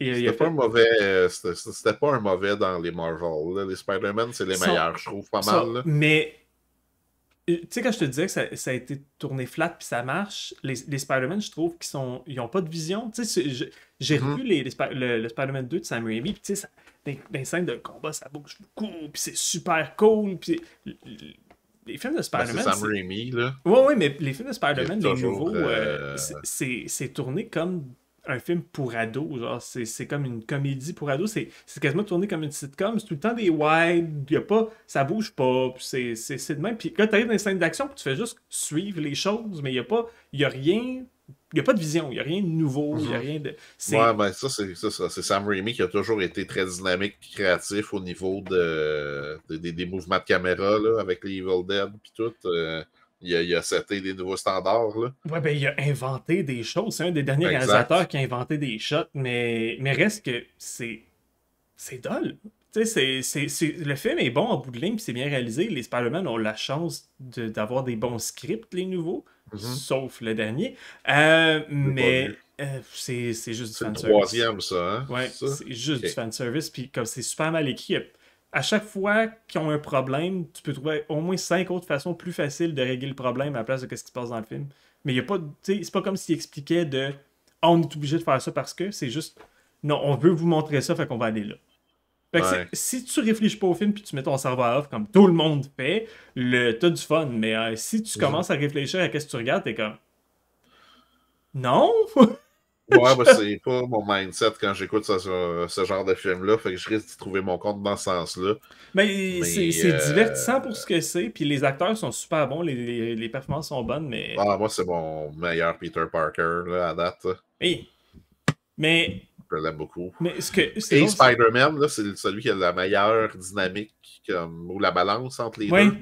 Euh, c'était pas, mauvais... Euh, pas un mauvais dans les Marvel. Les Spider-Man, c'est les meilleurs, je trouve, pas mal. Mais euh, tu sais, quand je te disais que ça, a été tourné flat puis ça marche, les, les Spider-Man, je trouve qu'ils sont ils ont pas de vision. Tu sais, j'ai mm-hmm. revu les, le, Spider-Man 2 de Sam Raimi, puis tu sais, les scènes de combat, ça bouge beaucoup, puis c'est super cool, puis les films de ben, Spider-Man. Ben, Sam Raimi, là. Oui, oui, mais les films de Spider-Man, les nouveaux, c'est tourné comme un film pour ados. Genre, c'est, comme une comédie pour ados. C'est, c'est quasiment tourné comme une sitcom. C'est tout le temps des wide. Y a pas, ça bouge pas. c'est, c'est, c'est de même. Puis là, t'arrives dans les scènes d'action. tu fais juste suivre les choses. Mais il n'y a, pas, y a rien. Il a pas de vision, il n'y a rien de nouveau, il a mhm. rien de. Ouais, ben ça, c'est ça, C'est Sam Raimi qui a toujours été très dynamique et créatif au niveau de, des mouvements de caméra avec les Evil Dead puis tout. Euh, il a, il des nouveaux standards. Là. ben, il a inventé des choses. C'est un des derniers réalisateurs qui a inventé des shots, mais, mais reste que c'est. C'est dole. C'est, c'est, le film est bon en bout de ligne, c'est bien réalisé. Les Spider-Man ont la chance d'avoir des bons scripts, les nouveaux, mm-hmm. sauf le dernier. Euh, mais euh, c'est, juste du fanservice. C'est le troisième, hein, ça. c'est juste du fanservice. Puis comme c'est super mal écrit, à chaque fois qu'ils ont un problème, tu peux trouver au moins cinq autres façons plus faciles de régler le problème à la place de ce qui se passe dans le film. Mais il y a pas, c'est pas comme s'il expliquait de ah, on est obligé de faire ça parce que c'est juste non, on veut vous montrer ça, fait qu'on va aller là. Fait que si tu réfléchis pas au film puis tu mets ton serveur off comme tout le monde fait, le t'as du fun. Mais euh, si tu commences à réfléchir à ce que tu regardes, t'es comme non. Ouais, bah, c'est pas mon mindset quand j'écoute ce, genre de film-là. Fait que je risque de trouver mon compte dans ce sens-là. Mais, c'est divertissant euh, pour ce que c'est. Puis les acteurs sont super bons, les, performances sont bonnes. mais... Ah, moi, c'est mon meilleur Peter Parker à date. Oui. Mais. Je l'aime beaucoup. Mais ce que, Et Spider-Man, c'est celui qui a la meilleure dynamique comme, ou la balance entre les deux.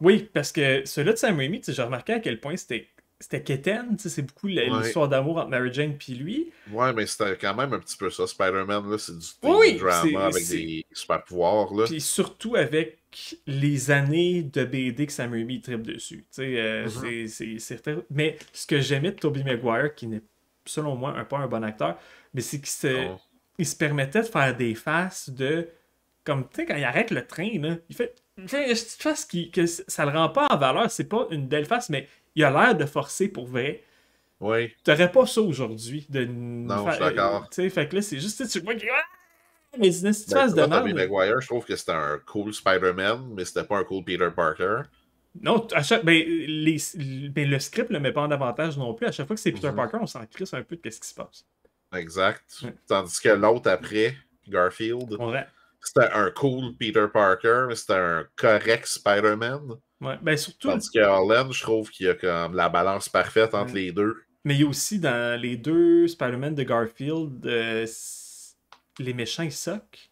Oui, parce que celui de Sam Raimi, j'ai remarqué à quel point c'était c'était Keten, c'est beaucoup l'histoire d'amour entre Mary Jane puis lui. Ouais, mais c'était quand même un petit peu ça. Spider-Man, là, c'est du oui, drama avec des super pouvoirs. Puis surtout avec les années de BD que Sam Raimi trip dessus. tu sais. Euh, mhm. c'est, Mais ce que j'aimais de Tobey Maguire, qui n'est selon moi un, pas un bon acteur, mais c'est qu'il se... Ah se permettait de faire des faces de. Comme, tu sais, quand il arrête le train, là, il fait. une petite face que ça le rend pas en valeur. C'est pas une belle face, mais il a l'air de forcer pour vrai. Oui. T'aurais pas ça aujourd'hui. De... Non, je suis euh, d'accord. Tu sais, fait que là, c'est juste, tu vois, ah, mais une situation ben, de Tommy McGuire, je trouve que c'était un cool Spider-Man, mais c'était pas un cool Peter Parker. Non, à chaque... Ben, les... le script ne le met pas en avantage non plus. À chaque fois que c'est Peter mhm. Parker, on s'en crisse un peu de ce qui se passe. Exact. Tandis que l'autre après, Garfield, c'était un cool Peter Parker, mais c'était un correct Spider-Man. Ben, surtout. Parce que Harlan, je trouve qu'il y a comme la balance parfaite entre les deux. Mais il y a aussi dans les deux Spider-Man de Garfield, euh, les méchants ils soquent.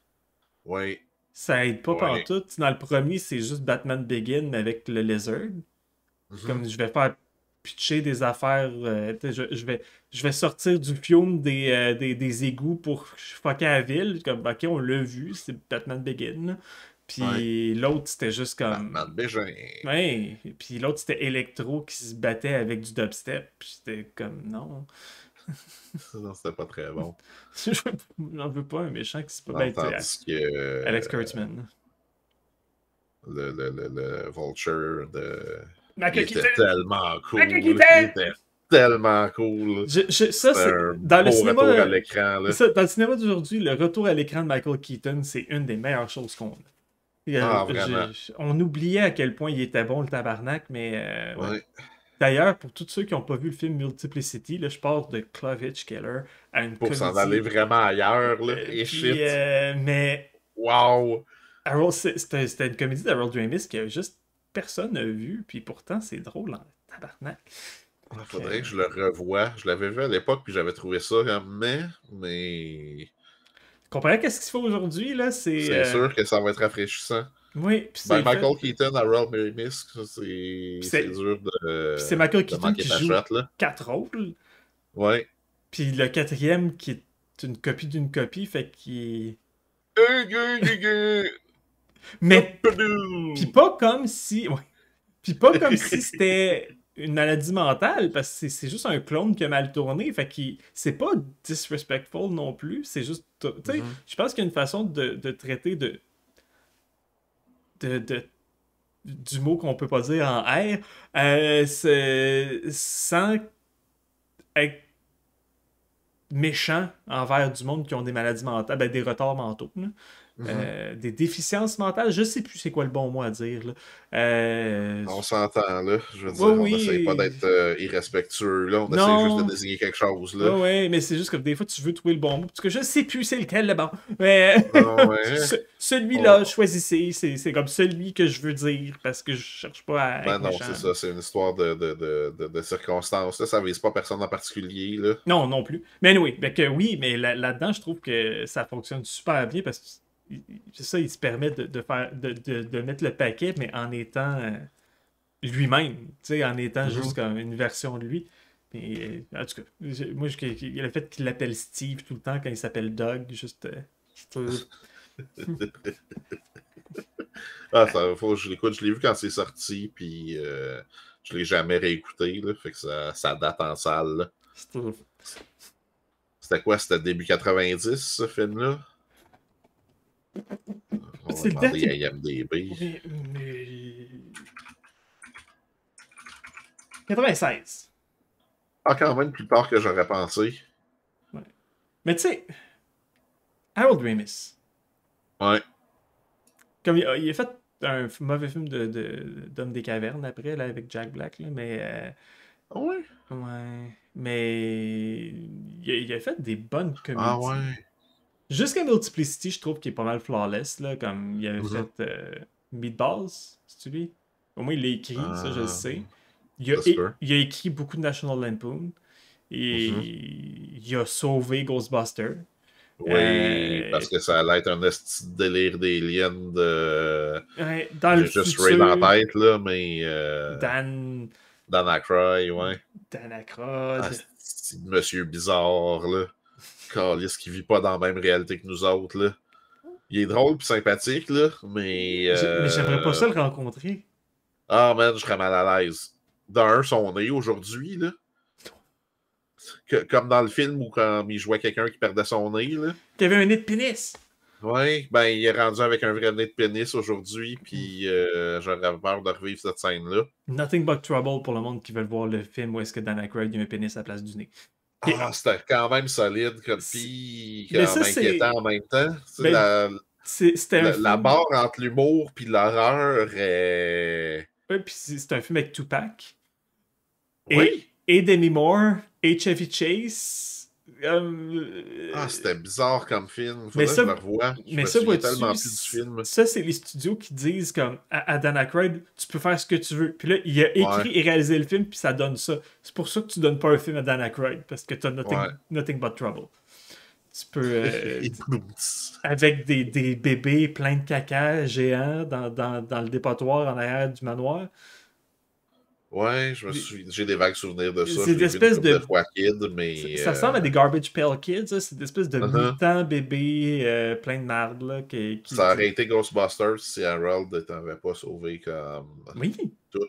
Oui. Ça aide pas partout. Dans le premier, c'est juste Batman Begin avec le Lizard. Mhm. Comme je vais faire pitcher des affaires. Euh, je, vais, je vais sortir du fiume euh, des, égouts pour fucker à la ville. Comme, ok, on l'a vu, c'est Batman Begin. Puis l'autre, c'était juste comme. Ouais. Puis l'autre, c'était Electro qui se battait avec du dubstep. Puis c'était comme non. non, c'était pas très bon. J'en veux pas un méchant qui se bat ben, avec que... Euh, Alex Kurtzman. Le, le, le, vulture de. Michael Keaton était tellement cool. Michael il était tellement cool. ça, c'est dans, le cinéma, retour à l'écran, dans le cinéma d'aujourd'hui, le retour à l'écran de Michael Keaton, c'est une des meilleures choses qu'on a. Euh, ah, on oubliait à quel point il était bon le tabarnak, mais euh, d'ailleurs, pour tous ceux qui n'ont pas vu le film Multiplicity, là, je parle de Clovitch Keller à une Pour s'en aller vraiment ailleurs, là, euh, et shit. mais. Wow! C'était une comédie d'Harold Ramis que juste personne n'a vu, puis pourtant c'est drôle en tabarnak. Il ah, faudrait que je le revoie. Je l'avais vu à l'époque, puis j'avais trouvé ça mais, mais Comparé quest ce qu'il se fait aujourd'hui, là, c'est. C'est euh, sûr que ça va être rafraîchissant. Oui, ben, c'est... ben, Michael Keaton à Ralph Mary Misk, c'est dur de. c'est Michael Keaton qui joue quatre rôles. Ouais. Puis le quatrième qui est une copie d'une copie, fait qu'il. Mais. Puis pas comme si. Puis pas comme si c'était une maladie mentale parce que c'est juste un clone qui a mal tourné. Fait qu'il c'est pas disrespectful non plus. C'est juste. Tu sais, mhm. je pense qu'il y a une façon de, traiter de, du mot qu'on peut pas dire en R, euh, c'est sans être méchant envers du monde qui ont des maladies mentales, ben des retards mentaux. Mhm. Euh, des déficiences mentales, je sais plus c'est quoi le bon mot à dire. Euh, on s'entend, là. Je veux dire, on n'essaie pas d'être euh, irrespectueux, On essaie juste de désigner quelque chose, Oui, mais c'est juste que des fois, tu veux trouver le bon mot, parce que je sais plus c'est lequel le bon. Ah hein. Celui-là, choisissez, c'est comme celui que je veux dire, parce que je cherche pas à. Ben non, c'est ça, c'est une histoire de, de, de, de circonstances, là. Ça vise pas personne en particulier, Non, non plus. Mais oui, ben oui, mais là-dedans, je trouve que ça fonctionne super bien, parce que c'est ça, il se permet de, faire, de, mettre le paquet, mais en étant euh, lui-même, tu sais, en étant mhm. juste comme une version de lui. Euh, en tout cas, moi, le fait qu'il l'appelle Steve tout le temps quand il s'appelle Doug, juste. Euh, ah, ça, faut, je l'écoute, je l'ai vu quand c'est sorti, puis je l'ai jamais réécouté, fait que ça, ça date en salle. C'était quoi, c'était début 90, ce film-là? On va demander à Mais, 96. Ah, quand même, plus tard que j'aurais pensé. Ouais. Mais tu sais, Harold Ramis. Ouais. Comme il a, fait un mauvais film d'Homme de, des cavernes après, là, avec Jack Black, là, mais. Euh, ah ouais. Ouais. Mais il a, il a, fait des bonnes ah comédies. Ah ouais. Jusqu'à Multiplicity, je trouve qu'il est pas mal flawless, là, comme il avait mhm. fait euh, Meatballs, tu lui. Au moins, il l'a écrit, ça, je le euh, sais. Il a, écrit beaucoup de National Lampoon. Et mhm. il a sauvé Ghostbuster. Oui, euh, parce que ça allait être un délire des de. Ouais, dans le juste Ray dans la tête, là, mais. Euh, Dan. Dan oui. ouais. Dan ah, un Monsieur Bizarre, là calice qui vit pas dans la même réalité que nous autres. Il est drôle et sympathique, là, mais. Euh... Mais j'aimerais pas ça le rencontrer. Ah, man, je serais mal à l'aise. D'un, son nez aujourd'hui, là. comme dans le film où quand il jouait quelqu'un qui perdait son nez, là. Tu avait un nez de pénis. Oui, ben il est rendu avec un vrai nez de pénis aujourd'hui, puis euh, j'aurais peur de revivre cette scène-là. Nothing but trouble pour le monde qui veut voir le film où est-ce que Dan Craig a un pénis à la place du nez. Ah, c'était quand même solide, comme, puis quand même inquiétant en même temps. Ben, la, barre entre l'humour et l'horreur est. Oui, puis c'est un film avec Tupac. Oui. Et, et Demi Moore, et Chevy Chase, euh, ah, c'était bizarre comme film. mais ça, je plus du film. Ça, c'est les studios qui disent comme à, Dana Dan tu peux faire ce que tu veux. Puis là, il a écrit et réalisé le film, puis ça donne ça. C'est pour ça que tu donnes pas un film à Dan Aykroyd, parce que tu as nothing, but trouble. Tu peux. Euh, avec des, bébés pleins de caca géants dans, dans, dans le dépotoir en arrière du manoir. Ouais, je j'ai des vagues souvenirs de ça. C'est des espèces de. mais, ça, ressemble à euh, des Garbage Pail Kids, c'est des espèces de uh -huh. mutants bébés euh, plein de merde. Là, Ça aurait été Ghostbusters si Harold ne pas sauvé comme. Oui. Tout.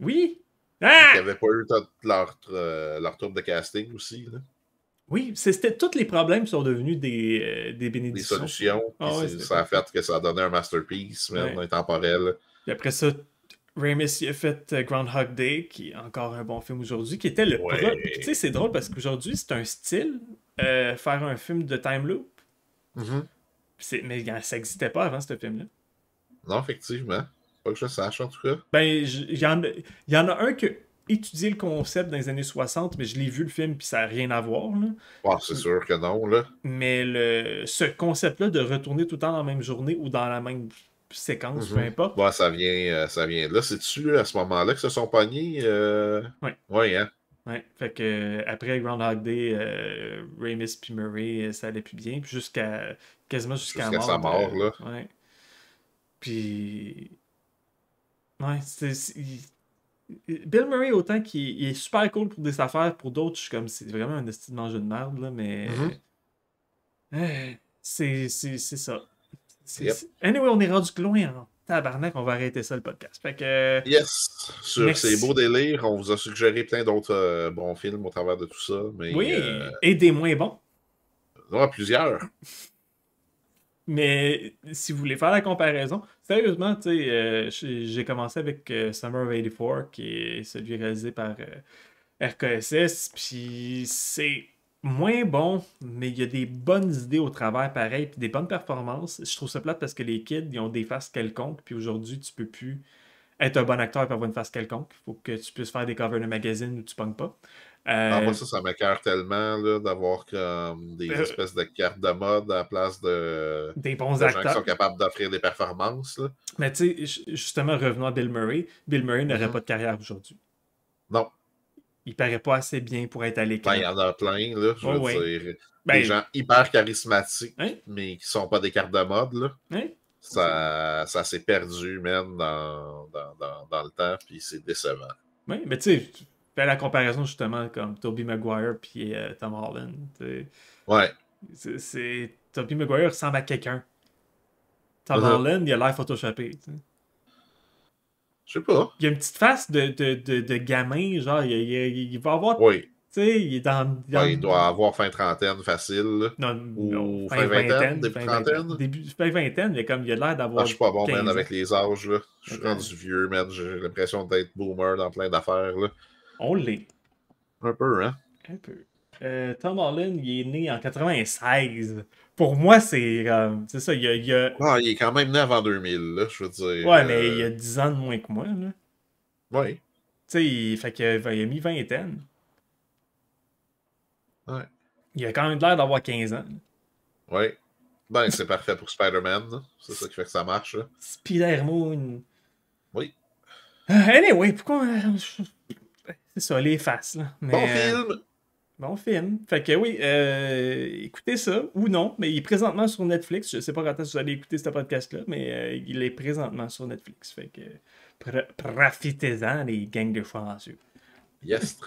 Oui. Ah! Ils n'avaient pas eu leur, euh, leur tour de casting aussi. Là. Oui, c'était tous les problèmes sont devenus des, des bénédictions. Des solutions. Ah ça a fait que ça a donné un masterpiece, même, intemporel. Et après ça, Ramis, il a fait euh, Groundhog Day, qui est encore un bon film aujourd'hui, qui était le Tu sais, c'est drôle parce qu'aujourd'hui, c'est un style euh, faire un film de time loop. Mm-hmm. Mais ça n'existait pas avant, ce film-là. Non, effectivement. Pas que je sache, en tout cas. Ben, il y, en... a un qui a étudié le concept dans les années 60, mais je l'ai vu le film, puis ça n'a rien à voir. c'est sûr que non, là. Mais le... ce concept-là de retourner tout le temps dans la même journée ou dans la même séquence, je ne peu mhm. importe. ça vient, euh, ça vient là. C'est-tu à ce moment-là que se sont pognés? Euh... Oui. Ouais, hein? Ouais, fait que euh, après Groundhog Day, euh, Ramis puis Murray, euh, ça allait plus bien, puis jusqu'à quasiment jusqu'à mort. sa mort, là. Ouais. Puis. Ouais, c'est. Bill Murray, autant qu'il est super cool pour des affaires, pour d'autres, je suis comme, c'est vraiment un destin de manger de merde, là, mais. Mhm. Eh, c'est ça. Anyway, on est rendu loin en tabarnak, on va arrêter ça le podcast. Fait que... Yes, sur ces beaux délires, on vous a suggéré plein d'autres euh, bons films au travers de tout ça. Mais, oui, euh, et des moins bons. Non, ah, plusieurs. mais si vous voulez faire la comparaison, sérieusement, sais, euh, j'ai commencé avec Summer of 84, qui est celui réalisé par RKSS, puis c'est moins bon, mais il y a des bonnes idées au travers pareil, puis des bonnes performances. Je trouve ça plate parce que les kids, ils ont des faces quelconques, puis aujourd'hui, tu peux plus être un bon acteur et avoir une face quelconque. Il faut que tu puisses faire des covers de magazines où tu pognes pas. Ah, moi, euh, ça, ça tellement d'avoir comme des euh, espèces de cartes de mode à la place de. Des bons Gens qui sont capables d'offrir des performances. Mais tu sais, justement, revenons à Bill Murray. Bill Murray n'aurait mm-hmm. pas de carrière aujourd'hui. Non il paraît pas assez bien pour être à l'écran. Ben, il y en a plein, là, je veux dire. Ben, des gens hyper charismatiques, hein? mais qui sont pas des cartes de mode, là. Hein? Ça, ça s'est perdu, même, dans, dans, dans, le temps, puis c'est décevant. Oui, mais tu sais, fais la comparaison, justement, comme Toby Maguire puis euh, Tom Holland. Ouais. Toby Maguire ressemble à quelqu'un. Tom uh-huh. Holland, il a l'air photoshopé. Je sais pas. Il a une petite face de, gamin, genre, il, va avoir. Oui. Tu sais, il est dans. il doit avoir fin trentaine facile. Non, fin, vingtaine, début fin vingtaine, mais comme il a l'air d'avoir. Ah, je suis pas bon, man, avec les âges, là. Je suis rendu vieux, man. J'ai l'impression d'être boomer dans plein d'affaires, là. On l'est. Un peu, hein? Un peu. Euh, Tom Holland, il est né en 96 pour moi, c'est euh, c'est ça. Il, y a, il, ah, il est quand même né avant 2000, là, je veux dire. Ouais, mais euh, il a 10 ans de moins que moi. Là. Ouais. Tu sais, il... fait qu'il a, il a mis vingtaine. Ouais. Il a quand même l'air d'avoir 15 ans. Ouais. Ben, c'est parfait pour Spider-Man. C'est ça qui fait que ça marche. Spider-Moon. Oui. Euh, anyway, pourquoi. C'est ça, les faces. Là. Bon film! Bon film. Fait que oui, euh, écoutez ça ou non, mais il est présentement sur Netflix. Je sais pas quand vous allez écouter ce podcast-là, mais euh, il est présentement sur Netflix. Fait que profitez-en, les gangs de chanceux. Yes.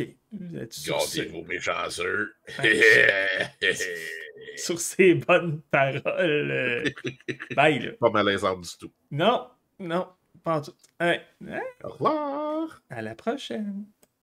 ok. Vous êtes gardez sur ces bonnes paroles. Euh, bye, là. Pas malaisant du tout. Non, non, pas en tout. Hein? Au revoir. À la prochaine.